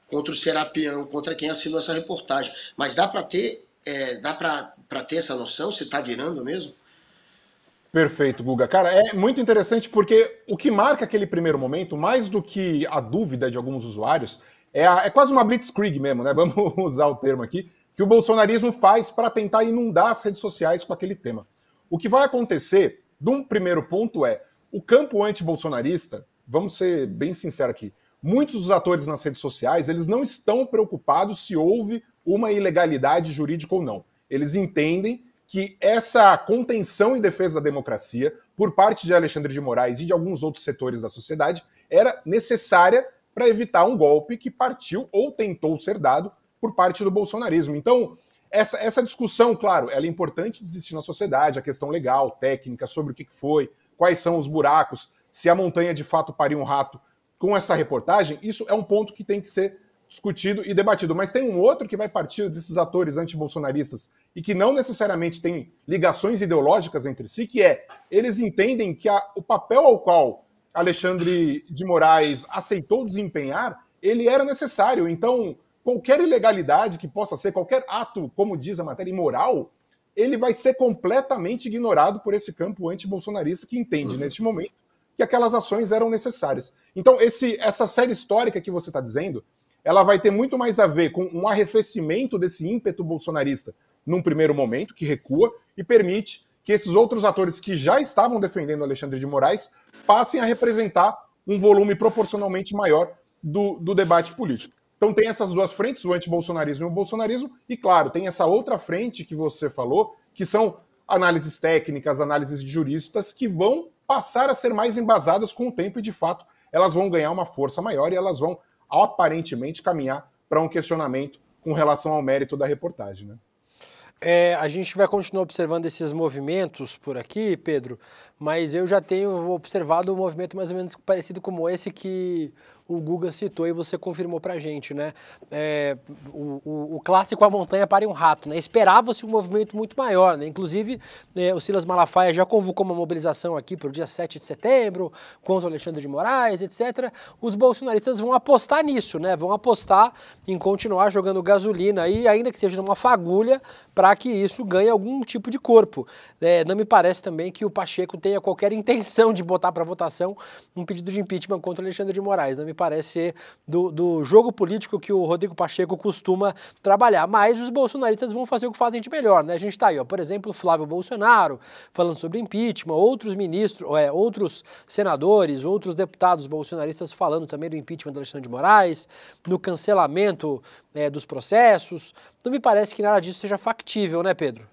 contra o Serapião, contra quem assinou essa reportagem. Mas dá para ter, é, dá para ter essa noção se está virando mesmo? Perfeito, Guga. Cara, é muito interessante porque o que marca aquele primeiro momento, mais do que a dúvida de alguns usuários, é, a, é quase uma blitzkrieg mesmo, né? Vamos usar o termo aqui, que o bolsonarismo faz para tentar inundar as redes sociais com aquele tema. O que vai acontecer de um primeiro ponto é o campo anti-bolsonarista, vamos ser bem sinceros aqui, muitos dos atores nas redes sociais, eles não estão preocupados se houve uma ilegalidade jurídica ou não. Eles entendem que essa contenção em defesa da democracia por parte de Alexandre de Moraes e de alguns outros setores da sociedade era necessária para evitar um golpe que partiu ou tentou ser dado por parte do bolsonarismo. Então, essa, essa discussão, claro, ela é importante desistir na sociedade, a questão legal, técnica, sobre o que foi, quais são os buracos, se a montanha de fato pariu um rato com essa reportagem, isso é um ponto que tem que ser discutido e debatido. Mas tem um outro que vai partir desses atores antibolsonaristas e que não necessariamente tem ligações ideológicas entre si, que é eles entendem que a, o papel ao qual Alexandre de Moraes aceitou desempenhar, ele era necessário. Então, qualquer ilegalidade que possa ser, qualquer ato, como diz a matéria, imoral, ele vai ser completamente ignorado por esse campo anti-bolsonarista que entende, uhum. neste momento, que aquelas ações eram necessárias. Então, esse, essa série histórica que você está dizendo, ela vai ter muito mais a ver com um arrefecimento desse ímpeto bolsonarista num primeiro momento, que recua e permite que esses outros atores que já estavam defendendo Alexandre de Moraes passem a representar um volume proporcionalmente maior do, do debate político. Então tem essas duas frentes, o antibolsonarismo e o bolsonarismo, e claro, tem essa outra frente que você falou, que são análises técnicas, análises de juristas, que vão passar a ser mais embasadas com o tempo e, de fato, elas vão ganhar uma força maior e elas vão aparentemente caminhar para um questionamento com relação ao mérito da reportagem. Né? É, a gente vai continuar observando esses movimentos por aqui, Pedro, mas eu já tenho observado um movimento mais ou menos parecido como esse que o Guga citou e você confirmou para a gente, né? É, o, o, o, clássico A Montanha para um Rato, né? Esperava-se um movimento muito maior, né? Inclusive, né, o Silas Malafaia já convocou uma mobilização aqui para o dia 7 de setembro, contra o Alexandre de Moraes, etc. Os bolsonaristas vão apostar nisso, né? Vão apostar em continuar jogando gasolina aí, ainda que seja numa fagulha, para que isso ganhe algum tipo de corpo. É, não me parece também que o Pacheco tenha qualquer intenção de botar para votação um pedido de impeachment contra Alexandre de Moraes. Não me parece ser do, do jogo político que o Rodrigo Pacheco costuma trabalhar. Mas os bolsonaristas vão fazer o que fazem de melhor, né? A gente está aí, ó, por exemplo, Flávio Bolsonaro falando sobre impeachment, outros ministros, é, outros senadores, outros deputados bolsonaristas falando também do impeachment do Alexandre de Moraes, no cancelamento é, dos processos, não me parece que nada disso seja factível, né, Pedro?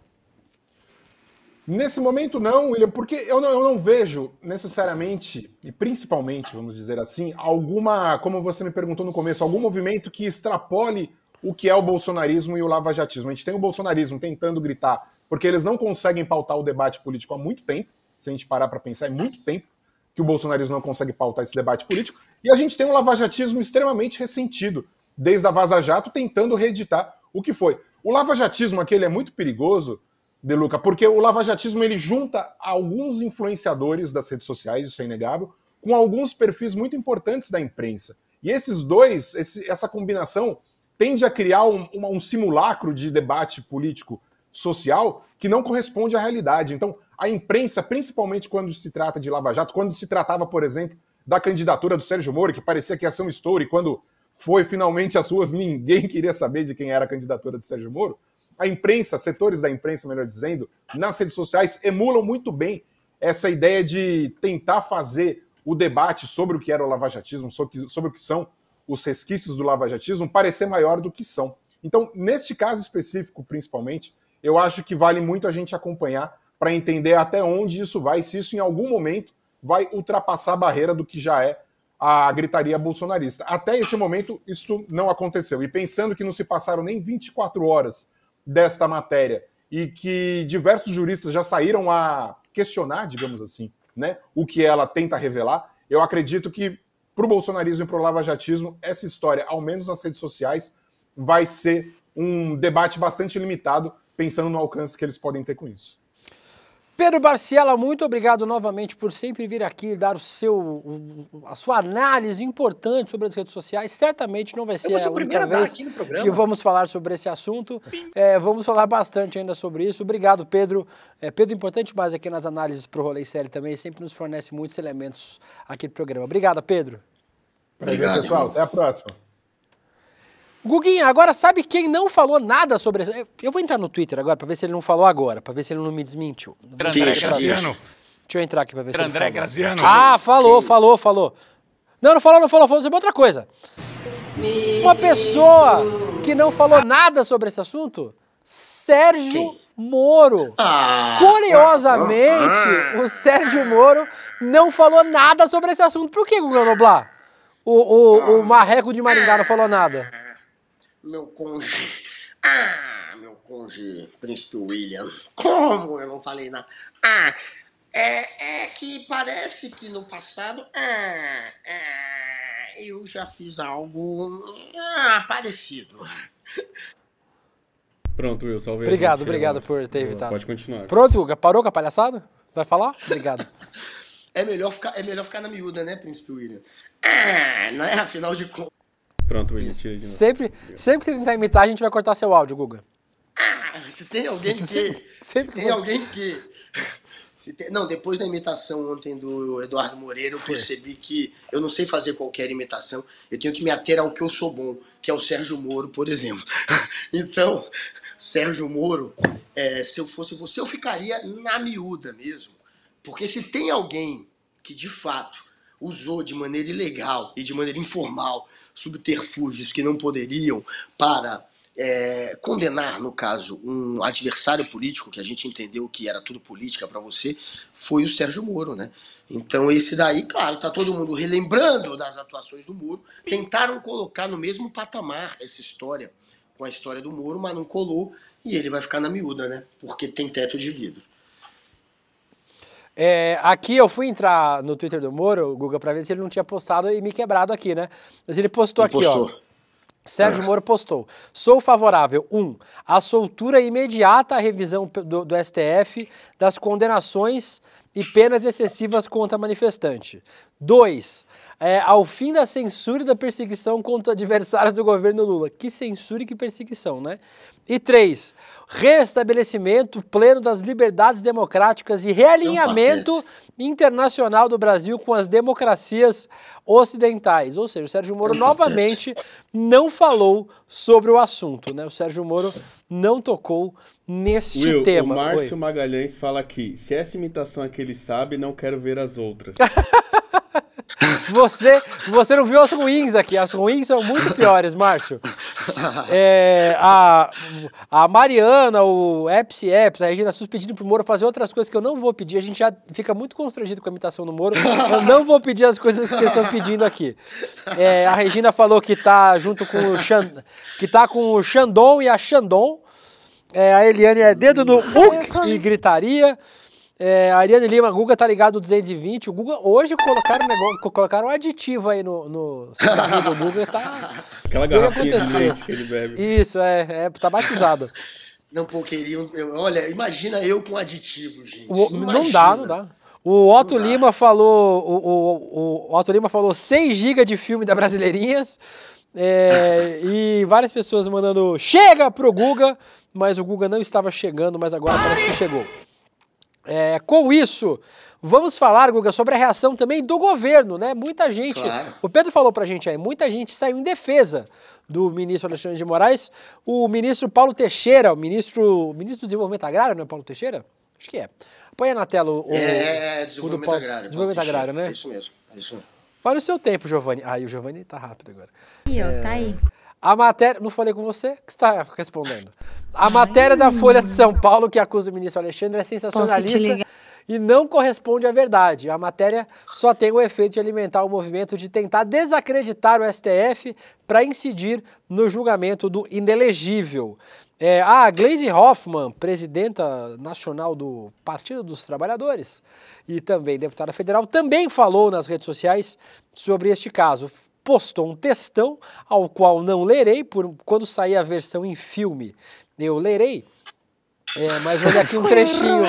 Nesse momento, não, William, porque eu não, eu não, vejo necessariamente, e principalmente, vamos dizer assim, alguma, como você me perguntou no começo, algum movimento que extrapole o que é o bolsonarismo e o lavajatismo. A gente tem o bolsonarismo tentando gritar, porque eles não conseguem pautar o debate político há muito tempo, se a gente parar para pensar, é muito tempo que o bolsonarismo não consegue pautar esse debate político, e a gente tem um lavajatismo extremamente ressentido, desde a Vaza Jato, tentando reeditar o que foi. O lavajatismo aqui é muito perigoso, De Luca, porque o lavajatismo ele junta alguns influenciadores das redes sociais, isso é inegável, com alguns perfis muito importantes da imprensa. E esses dois, esse, essa combinação, tende a criar um, uma, um simulacro de debate político social que não corresponde à realidade. Então, a imprensa, principalmente quando se trata de Lava Jato, quando se tratava, por exemplo, da candidatura do Sérgio Moro, que parecia que ia ser um estouro, e quando foi finalmente às ruas, ninguém queria saber de quem era a candidatura de Sérgio Moro. A imprensa, setores da imprensa, melhor dizendo, nas redes sociais emulam muito bem essa ideia de tentar fazer o debate sobre o que era o lavajatismo, sobre, sobre o que são os resquícios do lavajatismo, parecer maior do que são. Então, neste caso específico, principalmente, eu acho que vale muito a gente acompanhar para entender até onde isso vai, se isso em algum momento vai ultrapassar a barreira do que já é a gritaria bolsonarista. Até esse momento, isto não aconteceu. E pensando que não se passaram nem 24 horas desta matéria e que diversos juristas já saíram a questionar, digamos assim, né, o que ela tenta revelar, eu acredito que para o bolsonarismo e para o lavajatismo, essa história, ao menos nas redes sociais, vai ser um debate bastante limitado, pensando no alcance que eles podem ter com isso. Pedro Barciela, muito obrigado novamente por sempre vir aqui dar o seu, a sua análise importante sobre as redes sociais. Certamente não vai ser, ser a primeira vez que vamos falar sobre esse assunto. É, vamos falar bastante ainda sobre isso. Obrigado, Pedro. É, Pedro, importante mais aqui nas análises para o Rolê Série também, sempre nos fornece muitos elementos aqui do programa. Obrigado, Pedro. Obrigado, Obrigado pessoal. Até a próxima. Guguinha, agora sabe quem não falou nada sobre essa... Eu vou entrar no Twitter agora para ver se ele não falou agora, para ver se ele não me desmentiu. André Graziano. Deixa eu entrar aqui para ver se André ele Graziano. Ah, falou, falou, falou. Não, não falou, não falou, falou sobre outra coisa. Uma pessoa que não falou nada sobre esse assunto, Sérgio Moro. Ah, Curiosamente, ah. o Sérgio Moro não falou nada sobre esse assunto. Por que, Guga Noblar? O, o, o ah. marreco de Maringá não falou nada meu conge, Ah, meu conge, príncipe William. Como eu não falei nada? Ah, é, é que parece que no passado. Ah, ah, eu já fiz algo ah, parecido. Pronto, Will, salvei. Obrigado, obrigado por ter evitado. Pode continuar. Pronto, Hugo, parou com a palhaçada? Vai falar? Obrigado. é, melhor ficar, é melhor ficar na miúda, né, Príncipe William? Ah, é, Afinal de contas. Pronto, me tira de novo. Sempre, sempre que você tentar imitar, a gente vai cortar seu áudio, Guga. Ah, se tem alguém que. Sempre, tem alguém que. Tem, não, depois da imitação ontem do Eduardo Moreira, eu percebi que eu não sei fazer qualquer imitação. Eu tenho que me ater ao que eu sou bom, que é o Sérgio Moro, por exemplo. Então, Sérgio Moro, é, se eu fosse você, eu ficaria na miúda mesmo. Porque se tem alguém que de fato usou de maneira ilegal e de maneira informal subterfúgios que não poderiam para é, condenar, no caso, um adversário político, que a gente entendeu que era tudo política para você, foi o Sérgio Moro, né? Então esse daí, claro, tá todo mundo relembrando das atuações do Moro, tentaram colocar no mesmo patamar essa história com a história do Moro, mas não colou e ele vai ficar na miúda, né? Porque tem teto de vidro. É, aqui eu fui entrar no Twitter do Moro, Guga, para ver se ele não tinha postado e me quebrado aqui, né? Mas ele postou ele aqui, postou. ó. Sérgio Moro postou: sou favorável, 1. Um, à soltura imediata à revisão do, do, STF das condenações e penas excessivas contra manifestante. 2. É, ao fim da censura e da perseguição contra adversários do governo Lula. Que censura e que perseguição, né? E três, restabelecimento pleno das liberdades democráticas e realinhamento um internacional do Brasil com as democracias ocidentais. Ou seja, o Sérgio Moro um novamente não falou sobre o assunto, né? O Sérgio Moro não tocou neste Will, tema. O Márcio Oi. Magalhães fala aqui: se essa imitação é que ele sabe, não quero ver as outras. Você, você não viu as ruins aqui. As ruins são muito piores, Márcio. É, a, a Mariana, o Eps Eps, a Regina Sus pedindo pro Moro fazer outras coisas que eu não vou pedir. A gente já fica muito constrangido com a imitação do Moro. Eu não vou pedir as coisas que vocês estão pedindo aqui. É, a Regina falou que tá junto com o Xan, que tá com o Xandon e a Xandon. É, a Eliane é dedo no muque e gritaria. É, Ariane Lima, Guga tá ligado 220. O Guga, hoje colocaram, negócio, colocaram um aditivo aí no, no do Guga. Tá, Aquela garrafinha de leite que ele bebe. Isso, é, é tá batizado. Não, pô, queriam. olha, imagina eu com aditivo, gente. O, não dá, não dá. O Otto não Lima dá. falou. O, o, o, Otto Lima falou 6 GB de filme da Brasileirinhas. É, e várias pessoas mandando chega pro Guga, mas o Guga não estava chegando, mas agora parece que chegou. É, com isso, vamos falar, Guga, sobre a reação também do governo, né? Muita gente, claro. o Pedro falou pra gente aí, muita gente saiu em defesa do ministro Alexandre de Moraes. O ministro Paulo Teixeira, o ministro, ministro do Desenvolvimento Agrário, não é Paulo Teixeira? Acho que é. Põe na tela o. É, é, é desenvolvimento Paulo, agrário. Desenvolvimento agrário, né? É isso mesmo, é isso mesmo. o seu tempo, Giovanni. Ah, e o Giovanni tá rápido agora. E eu, é... tá aí. A matéria. Não falei com você? que está respondendo? A matéria da Folha de São Paulo que acusa o ministro Alexandre é sensacionalista e não corresponde à verdade. A matéria só tem o efeito de alimentar o movimento de tentar desacreditar o STF para incidir no julgamento do inelegível. É, a Glaze Hoffman, presidenta nacional do Partido dos Trabalhadores e também deputada federal, também falou nas redes sociais sobre este caso postou um textão, ao qual não lerei, por, quando sair a versão em filme, eu lerei. É, mas olha aqui um trechinho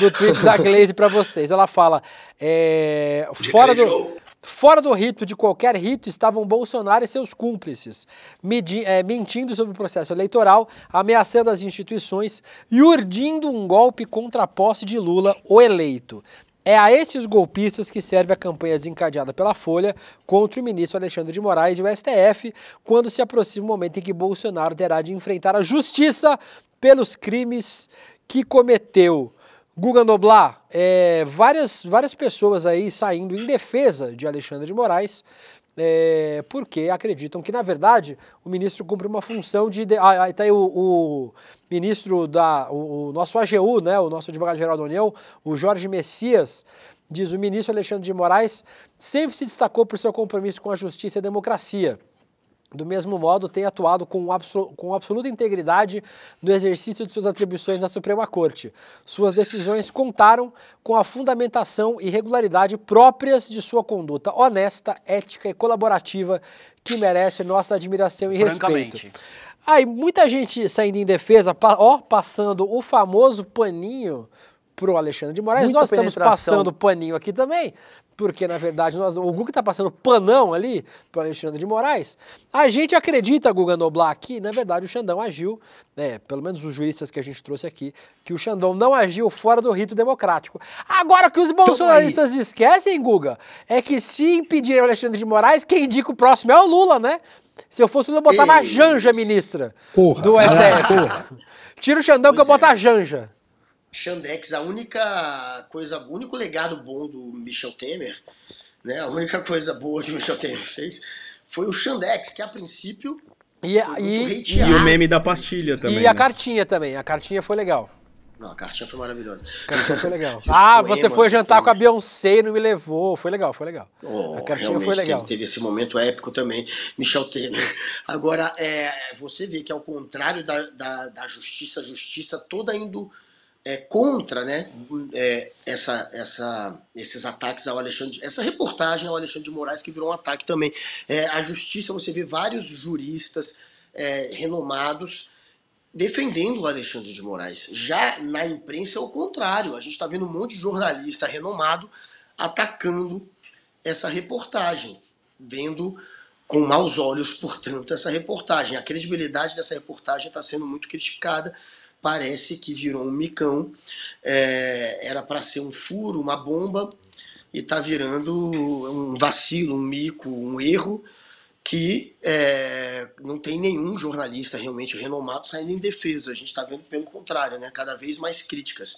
do tweet da Glaze para vocês. Ela fala: é, fora do. Fora do rito, de qualquer rito, estavam Bolsonaro e seus cúmplices, medi, é, mentindo sobre o processo eleitoral, ameaçando as instituições e urdindo um golpe contra a posse de Lula, o eleito. É a esses golpistas que serve a campanha desencadeada pela Folha contra o ministro Alexandre de Moraes e o STF, quando se aproxima o momento em que Bolsonaro terá de enfrentar a justiça pelos crimes que cometeu. Guga Noblar, é, várias, várias pessoas aí saindo em defesa de Alexandre de Moraes, é, porque acreditam que, na verdade, o ministro cumpre uma função de. Ah, está aí o, o, ministro da. O, o nosso AGU, né, o nosso advogado-geral da União, o Jorge Messias, diz: o ministro Alexandre de Moraes sempre se destacou por seu compromisso com a justiça e a democracia do mesmo modo, tem atuado com, com, absoluta integridade no exercício de suas atribuições na Suprema Corte. Suas decisões contaram com a fundamentação e regularidade próprias de sua conduta honesta, ética e colaborativa, que merece nossa admiração e respeito. Aí, muita gente saindo em defesa, ó, passando o famoso paninho pro Alexandre de Moraes. Muita Nós estamos passando paninho aqui também, porque na verdade nós, o Guga está passando panão ali para Alexandre de Moraes. A gente acredita, Guga Noblar, que na verdade o Xandão agiu, né, pelo menos os juristas que a gente trouxe aqui, que o Xandão não agiu fora do rito democrático. Agora que os bolsonaristas esquecem, Guga, é que se impedirem o Alexandre de Moraes, quem indica o próximo é o Lula, né? Se eu fosse, eu botava Ei. a Janja, ministra porra, do ah, STF. Tira o Xandão pois que eu é. boto a Janja. Xandex, a única coisa, o único legado bom do Michel Temer, né, a única coisa boa que o Michel Temer fez foi o Xandex, que a princípio e, e, e, o meme da pastilha também. E né? a cartinha também. A cartinha foi legal. Não, a cartinha foi maravilhosa. A cartinha foi legal. ah, você foi jantar com a Beyoncé e não me levou. Foi legal, foi legal. Oh, a cartinha foi legal. Teve, teve, esse momento épico também, Michel Temer. Agora, é, você vê que ao contrário da, da, da justiça, a justiça toda indo é, contra né, é, essa, essa, esses ataques ao Alexandre, essa reportagem ao Alexandre de Moraes que virou um ataque também. É, a justiça, você vê vários juristas é, renomados defendendo o Alexandre de Moraes. Já na imprensa é o contrário, a gente está vendo um monte de jornalista renomado atacando essa reportagem, vendo com maus olhos, portanto, essa reportagem. A credibilidade dessa reportagem está sendo muito criticada parece que virou um micão. É, era para ser um furo, uma bomba, e está virando um vacilo, um mico, um erro que é, não tem nenhum jornalista realmente renomado saindo em defesa. A gente está vendo pelo contrário, né? cada vez mais críticas.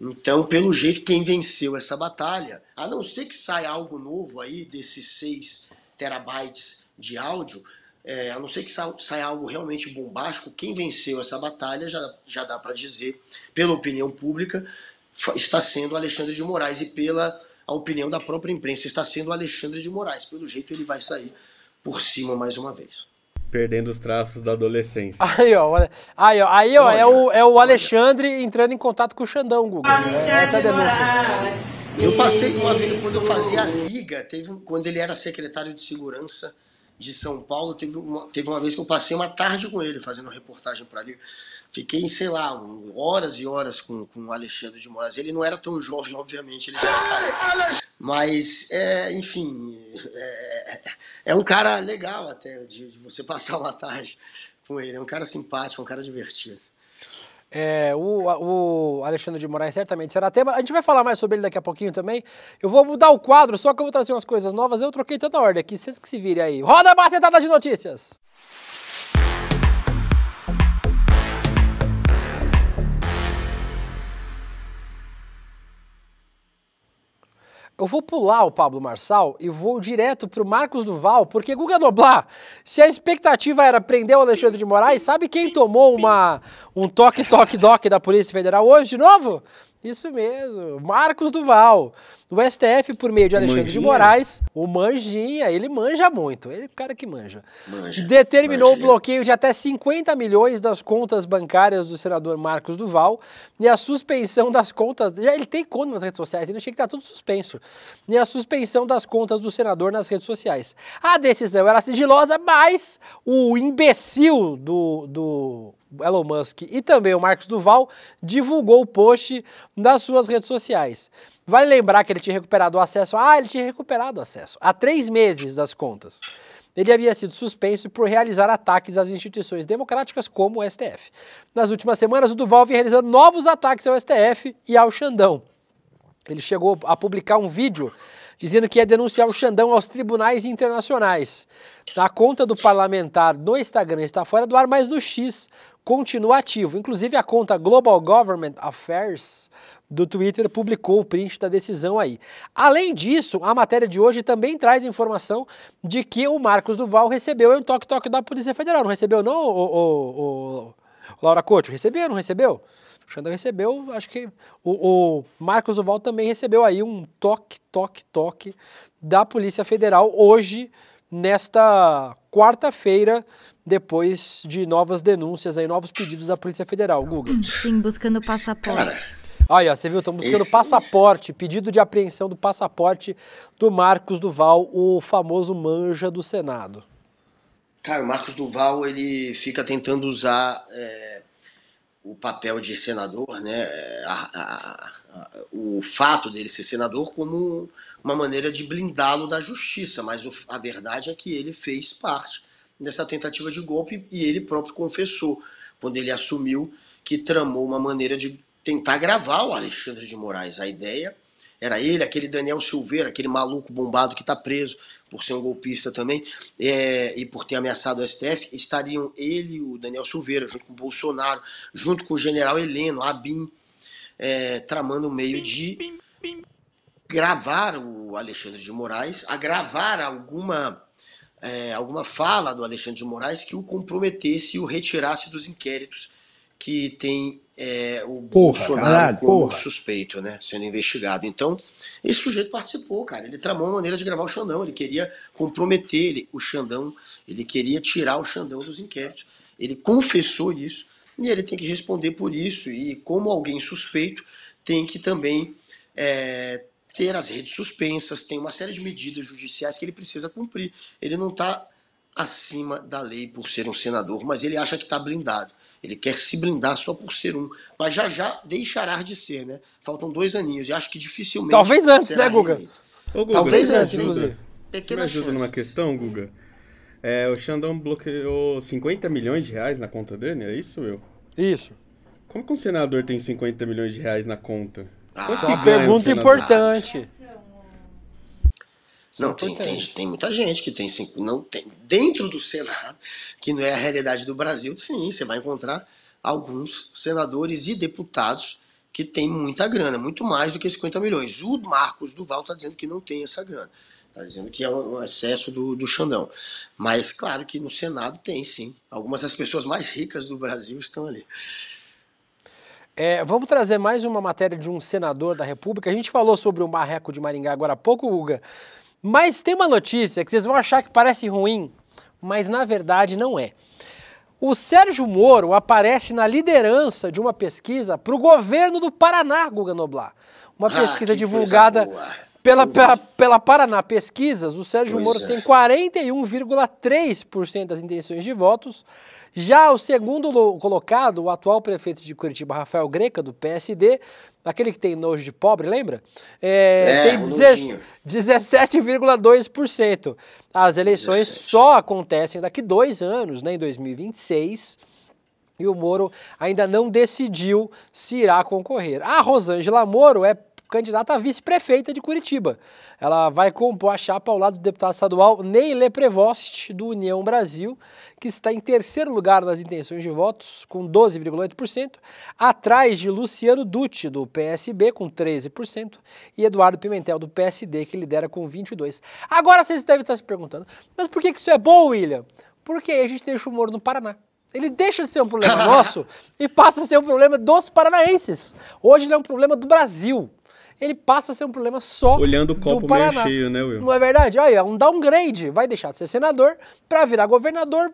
Então, pelo jeito, quem venceu essa batalha, a não ser que saia algo novo aí desses 6 terabytes de áudio, é, a não ser que saia algo realmente bombástico, quem venceu essa batalha já, já dá para dizer, pela opinião pública, está sendo Alexandre de Moraes e pela a opinião da própria imprensa está sendo Alexandre de Moraes. Pelo jeito ele vai sair por cima mais uma vez. Perdendo os traços da adolescência. Aí, ó. Aí, ó. Aí, ó. É o, é o Alexandre entrando em contato com o Xandão, Google. Né? essa é a denúncia. Eu passei uma vez, quando eu fazia a liga, teve, quando ele era secretário de segurança de São Paulo, teve uma, teve uma vez que eu passei uma tarde com ele, fazendo reportagem para ali Fiquei, sei lá, horas e horas com, com o Alexandre de Moraes. Ele não era tão jovem, obviamente, ele era Mas, é, enfim, é, é, um cara legal até de, de você passar uma tarde com ele. É um cara simpático, um cara divertido. É, o, o, Alexandre de Moraes certamente será tema. A gente vai falar mais sobre ele daqui a pouquinho também. Eu vou mudar o quadro, só que eu vou trazer umas coisas novas. Eu troquei tanta ordem aqui, vocês que se virem aí. Roda a bacetada de notícias! Eu vou pular o Pablo Marçal e vou direto para o Marcos Duval, porque Guga Noblar, se a expectativa era prender o Alexandre de Moraes, sabe quem tomou uma, um toque-toque-doque da Polícia Federal hoje de novo? Isso mesmo, Marcos Duval. O STF, por meio de Alexandre Manjinha. de Moraes, o Manjinha, ele manja muito, ele é o cara que manja, manja determinou manja. o bloqueio de até 50 milhões das contas bancárias do senador Marcos Duval e a suspensão das contas. Já ele tem conta nas redes sociais, ele achei que tá tudo suspenso. E a suspensão das contas do senador nas redes sociais. A decisão era sigilosa, mas o imbecil do, do Elon Musk e também o Marcos Duval divulgou o post nas suas redes sociais. Vai lembrar que ele tinha recuperado o acesso. Ah, ele tinha recuperado o acesso. Há três meses das contas. Ele havia sido suspenso por realizar ataques às instituições democráticas como o STF. Nas últimas semanas, o Duval vinha realizando novos ataques ao STF e ao Xandão. Ele chegou a publicar um vídeo dizendo que ia denunciar o Xandão aos tribunais internacionais. A conta do parlamentar no Instagram está fora do ar, mas no X continua ativo. Inclusive, a conta Global Government Affairs do Twitter publicou o print da decisão aí. Além disso, a matéria de hoje também traz informação de que o Marcos Duval recebeu é um toque-toque da Polícia Federal. Não recebeu não, o, o, o Laura Couto? Recebeu, não recebeu? O Xandão recebeu, acho que o, o Marcos Duval também recebeu aí um toque, toque, toque da Polícia Federal hoje, nesta quarta-feira, depois de novas denúncias aí, novos pedidos da Polícia Federal, Google. Sim, buscando passaporte. Cara. Olha, você viu, estamos buscando Esse... passaporte, pedido de apreensão do passaporte do Marcos Duval, o famoso manja do Senado. Cara, o Marcos Duval, ele fica tentando usar é, o papel de senador, né, é, a, a, a, o fato dele ser senador como uma maneira de blindá-lo da justiça, mas o, a verdade é que ele fez parte dessa tentativa de golpe e ele próprio confessou quando ele assumiu que tramou uma maneira de tentar gravar o Alexandre de Moraes. A ideia era ele, aquele Daniel Silveira, aquele maluco bombado que está preso por ser um golpista também é, e por ter ameaçado o STF, estariam ele, o Daniel Silveira, junto com o Bolsonaro, junto com o general Heleno, Abin, é, tramando o um meio de gravar o Alexandre de Moraes, agravar alguma, é, alguma fala do Alexandre de Moraes que o comprometesse e o retirasse dos inquéritos que tem é, o porra, Bolsonaro caralho, como porra. suspeito, né? Sendo investigado. Então, esse sujeito participou, cara. Ele tramou uma maneira de gravar o Xandão. Ele queria comprometer ele, o Xandão. Ele queria tirar o Xandão dos inquéritos. Ele confessou isso e ele tem que responder por isso. E como alguém suspeito, tem que também é, ter as redes suspensas, tem uma série de medidas judiciais que ele precisa cumprir. Ele não está acima da lei por ser um senador, mas ele acha que está blindado. Ele quer se blindar só por ser um. Mas já já deixará de ser, né? Faltam dois aninhos. E acho que dificilmente. Talvez antes, né, Guga? Ô, Guga? Talvez antes, inclusive. Pequena me ajuda chance. numa questão, Guga? É, o Xandão bloqueou 50 milhões de reais na conta dele, é isso, meu? Isso. Como que um senador tem 50 milhões de reais na conta? Ah, que pergunta importante. É não, tem, tem, tem, muita gente que tem cinco. Não tem, dentro do Senado, que não é a realidade do Brasil, sim, você vai encontrar alguns senadores e deputados que têm muita grana, muito mais do que 50 milhões. O Marcos Duval está dizendo que não tem essa grana. Está dizendo que é um excesso do, do Xandão. Mas, claro que no Senado tem, sim. Algumas das pessoas mais ricas do Brasil estão ali. É, vamos trazer mais uma matéria de um senador da República. A gente falou sobre o Marreco de Maringá agora há pouco, Uga, mas tem uma notícia que vocês vão achar que parece ruim, mas na verdade não é. O Sérgio Moro aparece na liderança de uma pesquisa para o governo do Paraná, Guga Noblar. Uma ah, pesquisa divulgada pela, hum. pela, pela, Paraná Pesquisas. O Sérgio pois Moro é. tem 41,3% das intenções de votos já o segundo colocado, o atual prefeito de Curitiba, Rafael Greca, do PSD, aquele que tem nojo de pobre, lembra? É, é tem 17,2%. As eleições 17. só acontecem daqui dois anos, né, em 2026. E o Moro ainda não decidiu se irá concorrer. A Rosângela Moro é candidata a vice-prefeita de Curitiba. Ela vai compor a chapa ao lado do deputado estadual Neile Prevost, do União Brasil, que está em terceiro lugar nas intenções de votos, com 12,8%, atrás de Luciano Dutti, do PSB, com 13%, e Eduardo Pimentel, do PSD, que lidera com 22%. Agora vocês devem estar se perguntando, mas por que isso é bom, William? Porque aí a gente deixa o Moro no Paraná. Ele deixa de ser um problema nosso e passa a ser um problema dos paranaenses. Hoje ele é um problema do Brasil ele passa a ser um problema só Olhando o copo do Paraná. meio cheio, né, Will? Não é verdade? Olha, um downgrade. Vai deixar de ser senador para virar governador.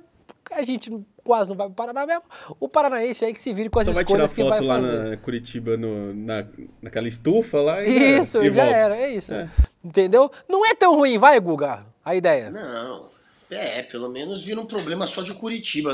A gente quase não vai para o Paraná mesmo. O paranaense aí que se vire com as Só escolhas que vai fazer. vai tirar foto lá na Curitiba, no, na, naquela estufa lá e Isso, já, e já era, é isso. É. Entendeu? Não é tão ruim, vai, Guga, a ideia. Não, é, pelo menos vira um problema só de Curitiba.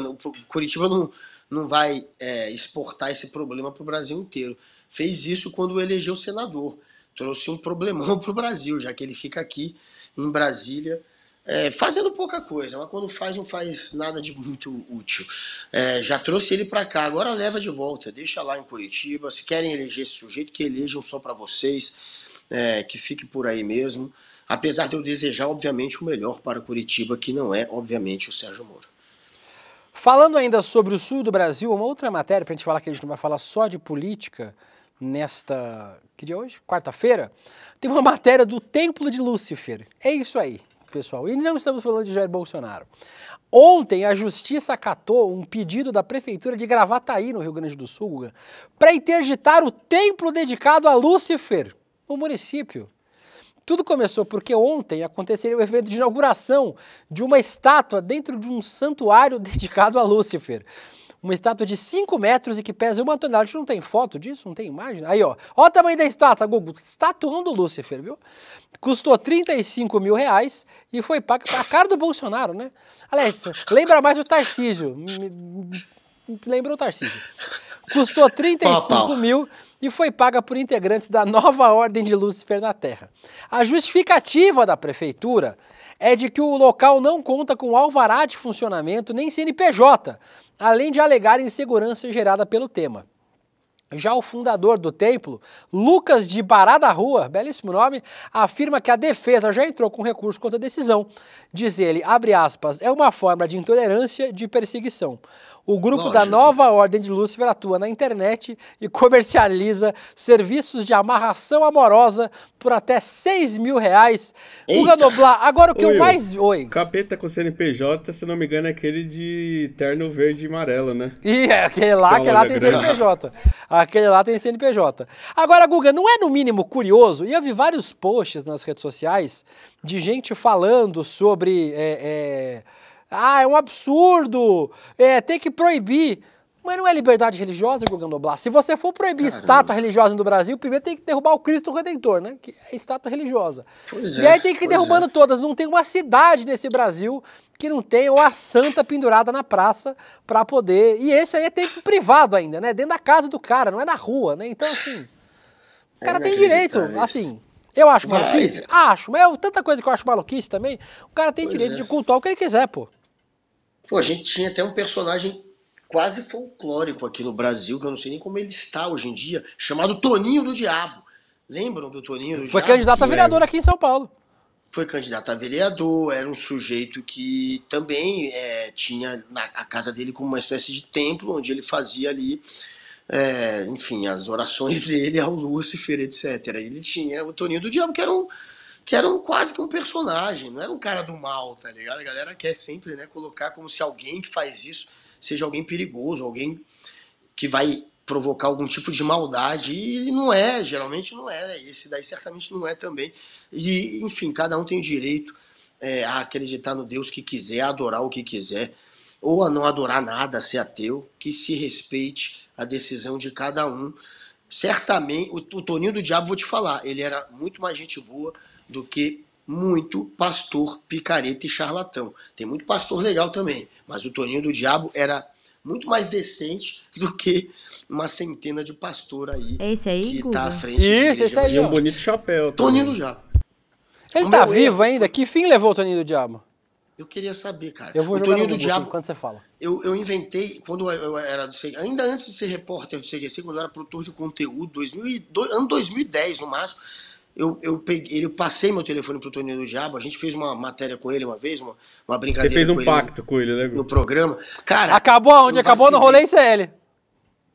Curitiba não, não vai é, exportar esse problema pro Brasil inteiro fez isso quando elegeu senador. Trouxe um problemão para o Brasil, já que ele fica aqui em Brasília é, fazendo pouca coisa, mas quando faz, não faz nada de muito útil. É, já trouxe ele para cá, agora leva de volta, deixa lá em Curitiba. Se querem eleger esse sujeito, que elejam só para vocês, é, que fique por aí mesmo. Apesar de eu desejar, obviamente, o melhor para Curitiba, que não é, obviamente, o Sérgio Moro. Falando ainda sobre o sul do Brasil, uma outra matéria, para a gente falar que a gente não vai falar só de política, nesta, que dia é hoje? Quarta-feira, tem uma matéria do Templo de Lúcifer. É isso aí, pessoal. E não estamos falando de Jair Bolsonaro. Ontem, a justiça acatou um pedido da prefeitura de Gravataí, no Rio Grande do Sul, para interditar o templo dedicado a Lúcifer, no município. Tudo começou porque ontem aconteceria o evento de inauguração de uma estátua dentro de um santuário dedicado a Lúcifer uma estátua de 5 metros e que pesa uma tonelada. A gente não tem foto disso? Não tem imagem? Aí, ó. Ó o tamanho da estátua, Google. Estatuão do Lúcifer, viu? Custou 35 mil reais e foi paga a cara do Bolsonaro, né? Aliás, lembra mais o Tarcísio. Lembra o Tarcísio. Custou 35 mil e foi paga por integrantes da nova Ordem de Lúcifer na Terra. A justificativa da prefeitura é de que o local não conta com alvará de funcionamento nem CNPJ, além de alegar insegurança gerada pelo tema. Já o fundador do templo, Lucas de Barada Rua, belíssimo nome, afirma que a defesa já entrou com recurso contra a decisão. Diz ele, abre aspas, é uma forma de intolerância de perseguição. O grupo Lógico. da Nova Ordem de Lúcifer atua na internet e comercializa serviços de amarração amorosa por até 6 mil reais. Guga Noblar, agora o que Oi, eu mais. Oi. Capeta com CNPJ, se não me engano, é aquele de terno verde e amarelo, né? E é, aquele lá, aquele lá tem grana. CNPJ. Aquele lá tem CNPJ. Agora, Guga, não é no mínimo curioso? E eu vi vários posts nas redes sociais de gente falando sobre. É, é, ah, é um absurdo! É, tem que proibir. Mas não é liberdade religiosa, Gugano Blas. Se você for proibir Caramba. estátua religiosa no Brasil, primeiro tem que derrubar o Cristo Redentor, né? Que é estátua religiosa. Pois e é, aí tem que ir derrubando é. todas. Não tem uma cidade nesse Brasil que não tenha uma santa pendurada na praça para poder. E esse aí é tempo privado ainda, né? Dentro da casa do cara, não é na rua, né? Então, assim. O é cara é tem direito, assim. Eu acho é, maluquice? É. Acho, mas é tanta coisa que eu acho maluquice também. O cara tem pois direito de cultuar o que ele quiser, pô. Pô, a gente tinha até um personagem quase folclórico aqui no Brasil, que eu não sei nem como ele está hoje em dia, chamado Toninho do Diabo. Lembram do Toninho do Foi Diabo? Foi candidato a vereador era... aqui em São Paulo. Foi candidato a vereador, era um sujeito que também é, tinha na, a casa dele como uma espécie de templo, onde ele fazia ali, é, enfim, as orações dele ao Lúcifer, etc. Ele tinha o Toninho do Diabo, que era um que era um, quase que um personagem, não era um cara do mal, tá ligado? A galera quer sempre né, colocar como se alguém que faz isso seja alguém perigoso, alguém que vai provocar algum tipo de maldade, e não é, geralmente não é, esse daí certamente não é também. E, enfim, cada um tem o direito é, a acreditar no Deus que quiser, a adorar o que quiser, ou a não adorar nada, a ser ateu, que se respeite a decisão de cada um. Certamente, o, o Toninho do Diabo, vou te falar, ele era muito mais gente boa, do que muito pastor picareta e charlatão. Tem muito pastor legal também, mas o Toninho do Diabo era muito mais decente do que uma centena de pastor aí. Esse aí, que tá Guga? tá à frente Isso, esse aí. E um bonito chapéu. Toninho do Diabo. Ele Como tá vivo ainda? Que fim levou o Toninho do Diabo? Eu queria saber, cara. Eu vou o Toninho do Diabo. Quando você fala. Eu, eu inventei, quando eu era do ainda antes de ser repórter do CGC, quando eu era produtor de conteúdo, ano 2010 no máximo, eu, eu, peguei, eu passei meu telefone pro Toninho do Diabo, a gente fez uma matéria com ele uma vez, uma, uma brincadeira. Você fez um pacto com ele, né? No programa. Cara. Acabou onde? Acabou no rolê CL. É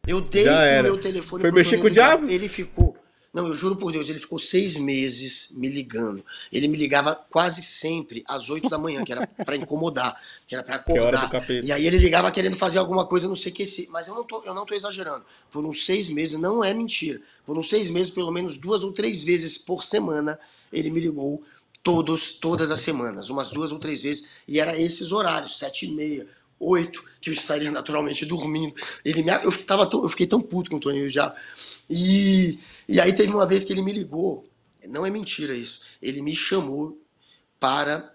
eu dei o meu telefone Foi pro mexer Toninho com o Diabo? Ele ficou. Não, eu juro por Deus, ele ficou seis meses me ligando. Ele me ligava quase sempre às oito da manhã, que era para incomodar, que era para acordar. E aí ele ligava querendo fazer alguma coisa, não sei o que. Se... Mas eu não, tô, eu não tô exagerando. Por uns seis meses, não é mentira. Por uns seis meses, pelo menos duas ou três vezes por semana, ele me ligou todos, todas as semanas, umas duas ou três vezes. E era esses horários, sete e meia, 8, que eu estaria naturalmente dormindo. Ele me, eu, tava tão, eu fiquei tão puto com o Toninho já. E, e aí teve uma vez que ele me ligou. Não é mentira isso. Ele me chamou para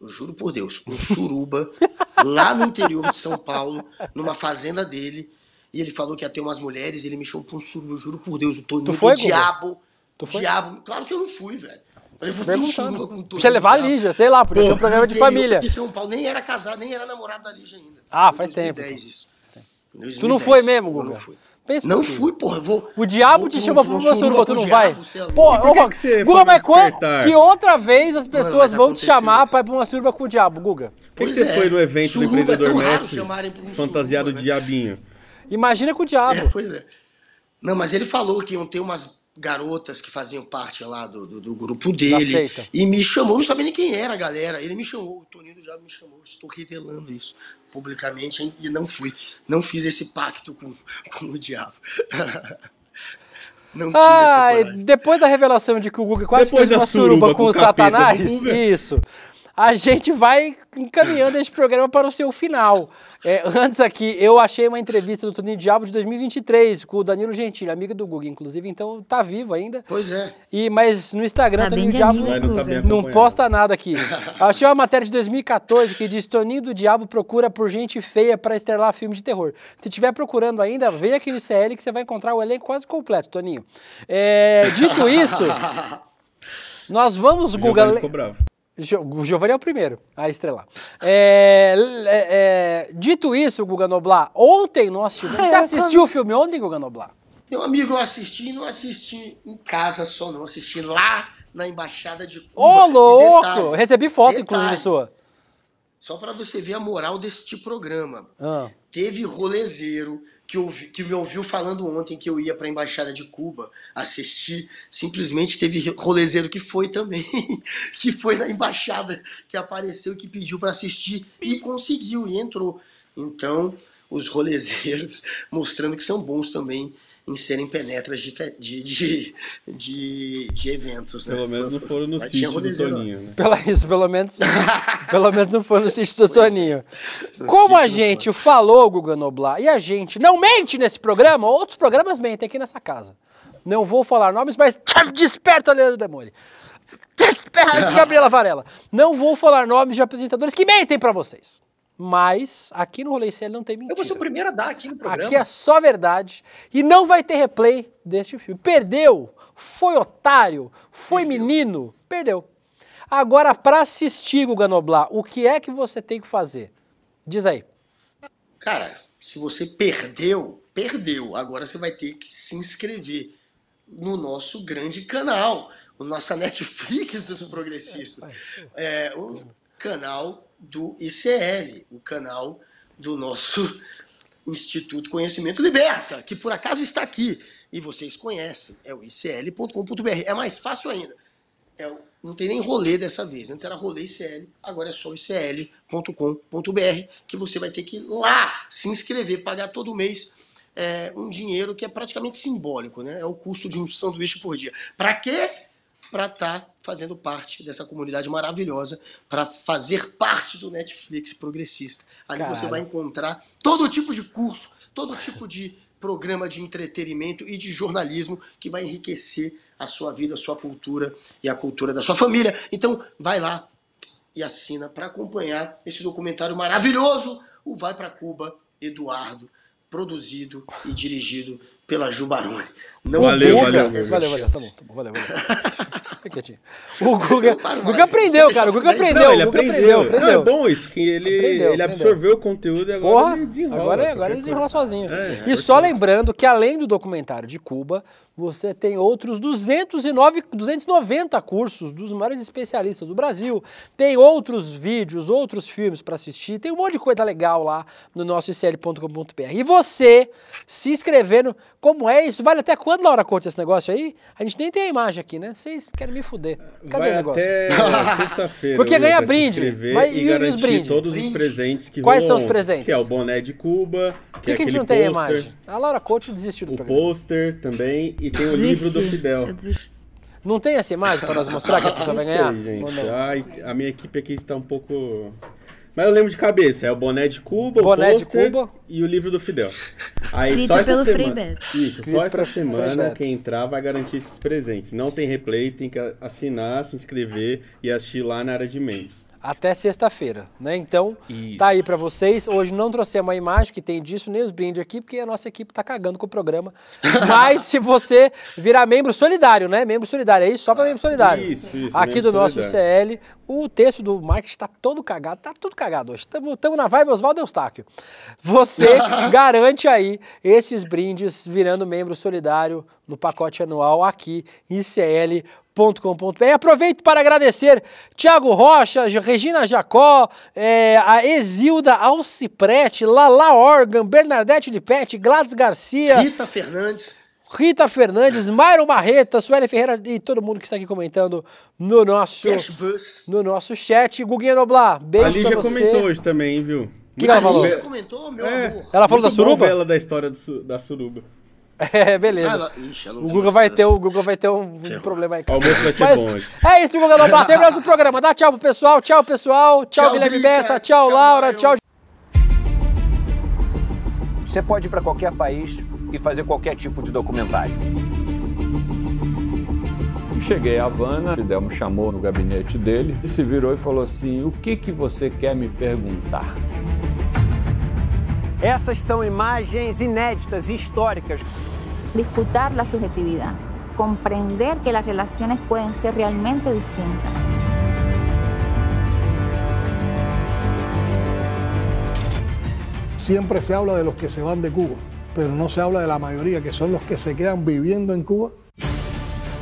eu juro por Deus, um suruba lá no interior de São Paulo, numa fazenda dele. E ele falou que ia ter umas mulheres, ele me chamou para um suruba, eu juro por Deus, o Toninho, tu foi, o diabo. Tu foi? Diabo. Claro que eu não fui, velho. Eu com Deixa levar a Lígia, sei lá, porque isso é um programa de família. De São Paulo, nem era casado, nem era namorado da Lígia ainda. Ah, faz tempo. Isso. faz tempo. Tu não foi mesmo, Guga? Não fui. Pensa não fui, porra. Vou, o diabo vou, te chama pro professor, suruba, tu não vai? Pô, por que, é que você Guga, mas quando? que outra vez as pessoas é vão te chamar isso. pra ir pra uma suruba com o diabo, Guga? Por que, que é. você foi é. no evento suruba do empreendedor é Messi fantasiado né? de diabinho? Imagina com o diabo. É, pois é. Não, mas ele falou que iam ter umas garotas que faziam parte lá do, do, do grupo dele. E me chamou, não sabia nem quem era a galera. Ele me chamou, o Toninho já me chamou. Estou revelando isso publicamente e não fui. Não fiz esse pacto com, com o diabo. Não tinha ah, essa Depois da revelação de que o Google quase depois fez uma suruba, suruba com, com o Satanás, isso a gente vai encaminhando esse programa para o seu final. É, antes aqui, eu achei uma entrevista do Toninho Diabo de 2023 com o Danilo Gentili, amigo do Google, inclusive, então tá vivo ainda. Pois é. E, mas no Instagram, tá Toninho Diabo amigo, não, tá não, posta nada aqui. achei uma matéria de 2014 que diz Toninho do Diabo procura por gente feia para estrelar filme de terror. Se estiver procurando ainda, vem aqui no CL que você vai encontrar o elenco quase completo, Toninho. É, dito isso, nós vamos, Google. Ficou bravo. O Giovanni é o primeiro a estrelar. É, é, é, dito isso, Guga Noblar, ontem nós tivemos. É, você assistiu o filme ontem, Guga Noblar? Meu amigo, eu assisti, não assisti em casa só, não. Assisti lá na Embaixada de Cuba. Ô, louco! Detalhe, Recebi foto, detalhe, inclusive, sua. Só para você ver a moral desse programa. Ah. Teve rolezeiro que, ouvi, que me ouviu falando ontem que eu ia para a Embaixada de Cuba assistir. Simplesmente teve rolezeiro que foi também, que foi na Embaixada, que apareceu, que pediu para assistir e conseguiu e entrou. Então, os rolezeiros mostrando que são bons também em serem penetras de, de, de, de eventos. Né? Pelo menos não foram no sítio do né? Toninho. Né? Pela isso, pelo menos, pelo menos não foram no sítio do é. Toninho. Como a gente falou, Guga Noblar, e a gente não mente nesse programa, outros programas mentem aqui nessa casa. Não vou falar nomes, mas desperta, Leandro Demore. Desperta, Gabriela Varela. Não vou falar nomes de apresentadores que mentem para vocês. Mas aqui no Rolê CL não tem mentira. Eu vou ser o primeiro a dar aqui no programa. Aqui é só verdade. E não vai ter replay deste filme. Perdeu! Foi otário! Foi Sim. menino! Perdeu. Agora, para assistir Guga Noblar, o que é que você tem que fazer? Diz aí. Cara, se você perdeu, perdeu. Agora você vai ter que se inscrever no nosso grande canal, o nossa Netflix dos progressistas. É, o canal do ICL, o canal do nosso Instituto Conhecimento Liberta, que por acaso está aqui e vocês conhecem, é o icl.com.br. É mais fácil ainda. É, não tem nem rolê dessa vez. Antes era rolê ICL, agora é só icl.com.br, que você vai ter que ir lá se inscrever, pagar todo mês é, um dinheiro que é praticamente simbólico, né? É o custo de um sanduíche por dia. Para quê? para estar tá fazendo parte dessa comunidade maravilhosa, para fazer parte do Netflix progressista. Ali você vai encontrar todo tipo de curso, todo tipo de programa de entretenimento e de jornalismo que vai enriquecer a sua vida, a sua cultura e a cultura da sua família. Então, vai lá e assina para acompanhar esse documentário maravilhoso, o Vai para Cuba, Eduardo, produzido e dirigido pela Jubarone. Não valeu, Guga, valeu, valeu, valeu, tá bom, tá bom, valeu, valeu. Fica quietinho. O Guga, Guga aprendeu, cara, o Guga aprendeu, não, ele Guga aprendeu. Não, é bom isso, que ele, aprendeu, ele absorveu aprendeu. o conteúdo e agora Porra, ele desenrola. Agora, é, agora ele desenrola sozinho. É, e é só lembrando que além do documentário de Cuba, você tem outros 209, 290 cursos dos maiores especialistas do Brasil. Tem outros vídeos, outros filmes para assistir. Tem um monte de coisa legal lá no nosso ICL.com.br. E você se inscrevendo, como é isso? Vale até quando, Laura Corte, esse negócio aí? A gente nem tem a imagem aqui, né? Vocês querem me fuder. Cadê Vai o negócio? Até sexta-feira. Porque ganha brinde. Vai, e, e garantir os brinde. todos brinde. os presentes que Quais são os presentes? Que é o boné de Cuba. Que, que, é que a gente não poster, tem a imagem? A Laura Couto desistiu do o programa. O pôster também e tem o livro do Fidel. Não tem essa imagem para nós mostrar que a pessoa ah, vai ganhar? Sei, gente. A, a, minha equipe aqui está um pouco. Mas eu lembro de cabeça, é o boné de Cuba, boné o poster Cuba. e o livro do Fidel. Aí Escrito só essa semana, isso, Escrito só essa semana quem entrar vai garantir esses presentes. Não tem replay, tem que assinar, se inscrever e assistir lá na área de membros até sexta-feira, né? Então, Isso. tá aí para vocês. Hoje não trouxemos a imagem que tem disso, nem os brindes aqui, porque a nossa equipe tá cagando com o programa. Mas se você virar membro solidário, né? Membro solidário, é isso? Só para membro solidário. Isso, isso. Aqui do nosso CL, o texto do Mark está todo cagado, tá tudo cagado hoje. Estamos na vibe Oswaldo Eustáquio. Você garante aí esses brindes virando membro solidário no pacote anual aqui em CL com.br. Aproveito para agradecer Tiago Rocha, Regina Jacó, é, a Exilda Alciprete, Lala Organ, Bernadette Lipetti, Gladys Garcia. Rita Fernandes. Rita Fernandes, Mairo Barreta, Sueli Ferreira e todo mundo que está aqui comentando no nosso, no nosso chat. Guguinha Noblar, beijo a Lígia comentou hoje também, viu? O que, que ela falou? comentou, meu é, amor. Ela falou da suruba? Ela da história do, da suruba. É, beleza. Ah, Ixi, o, Google vai ter, o Google vai ter um, um problema aí. Cara. O almoço vai ser mas, bom hoje. É isso, Google Lobato. mais é o programa. Dá tchau pro pessoal. Tchau, pessoal. Tchau, tchau Guilherme Bessa. Tchau, tchau Laura. Tchau. Você pode ir para qualquer país e fazer qualquer tipo de documentário. Cheguei a Havana, Fidel me chamou no gabinete dele e se virou e falou assim: O que, que você quer me perguntar? Essas son imágenes inéditas históricas. Disputar la subjetividad, comprender que las relaciones pueden ser realmente distintas. Siempre se habla de los que se van de Cuba, pero no se habla de la mayoría, que son los que se quedan viviendo en Cuba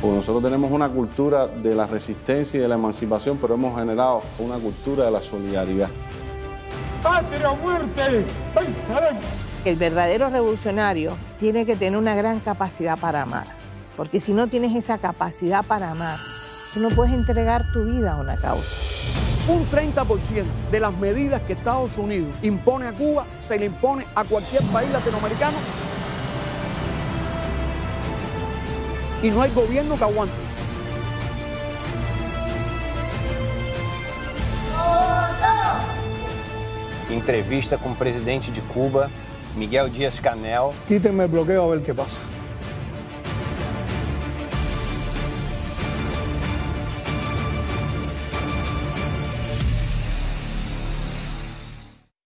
pues nosotros tenemos una cultura de la resistencia y de la emancipación, pero hemos generado una cultura de la solidaridad patria o muerte. El verdadero revolucionario tiene que tener una gran capacidad para amar, porque si no tienes esa capacidad para amar, tú no puedes entregar tu vida a una causa. Un 30% de las medidas que Estados Unidos impone a Cuba se le impone a cualquier país latinoamericano y no hay gobierno que aguante. entrevista com o presidente de Cuba, Miguel Dias Canel. Quítenme el bloqueio a ver que passa.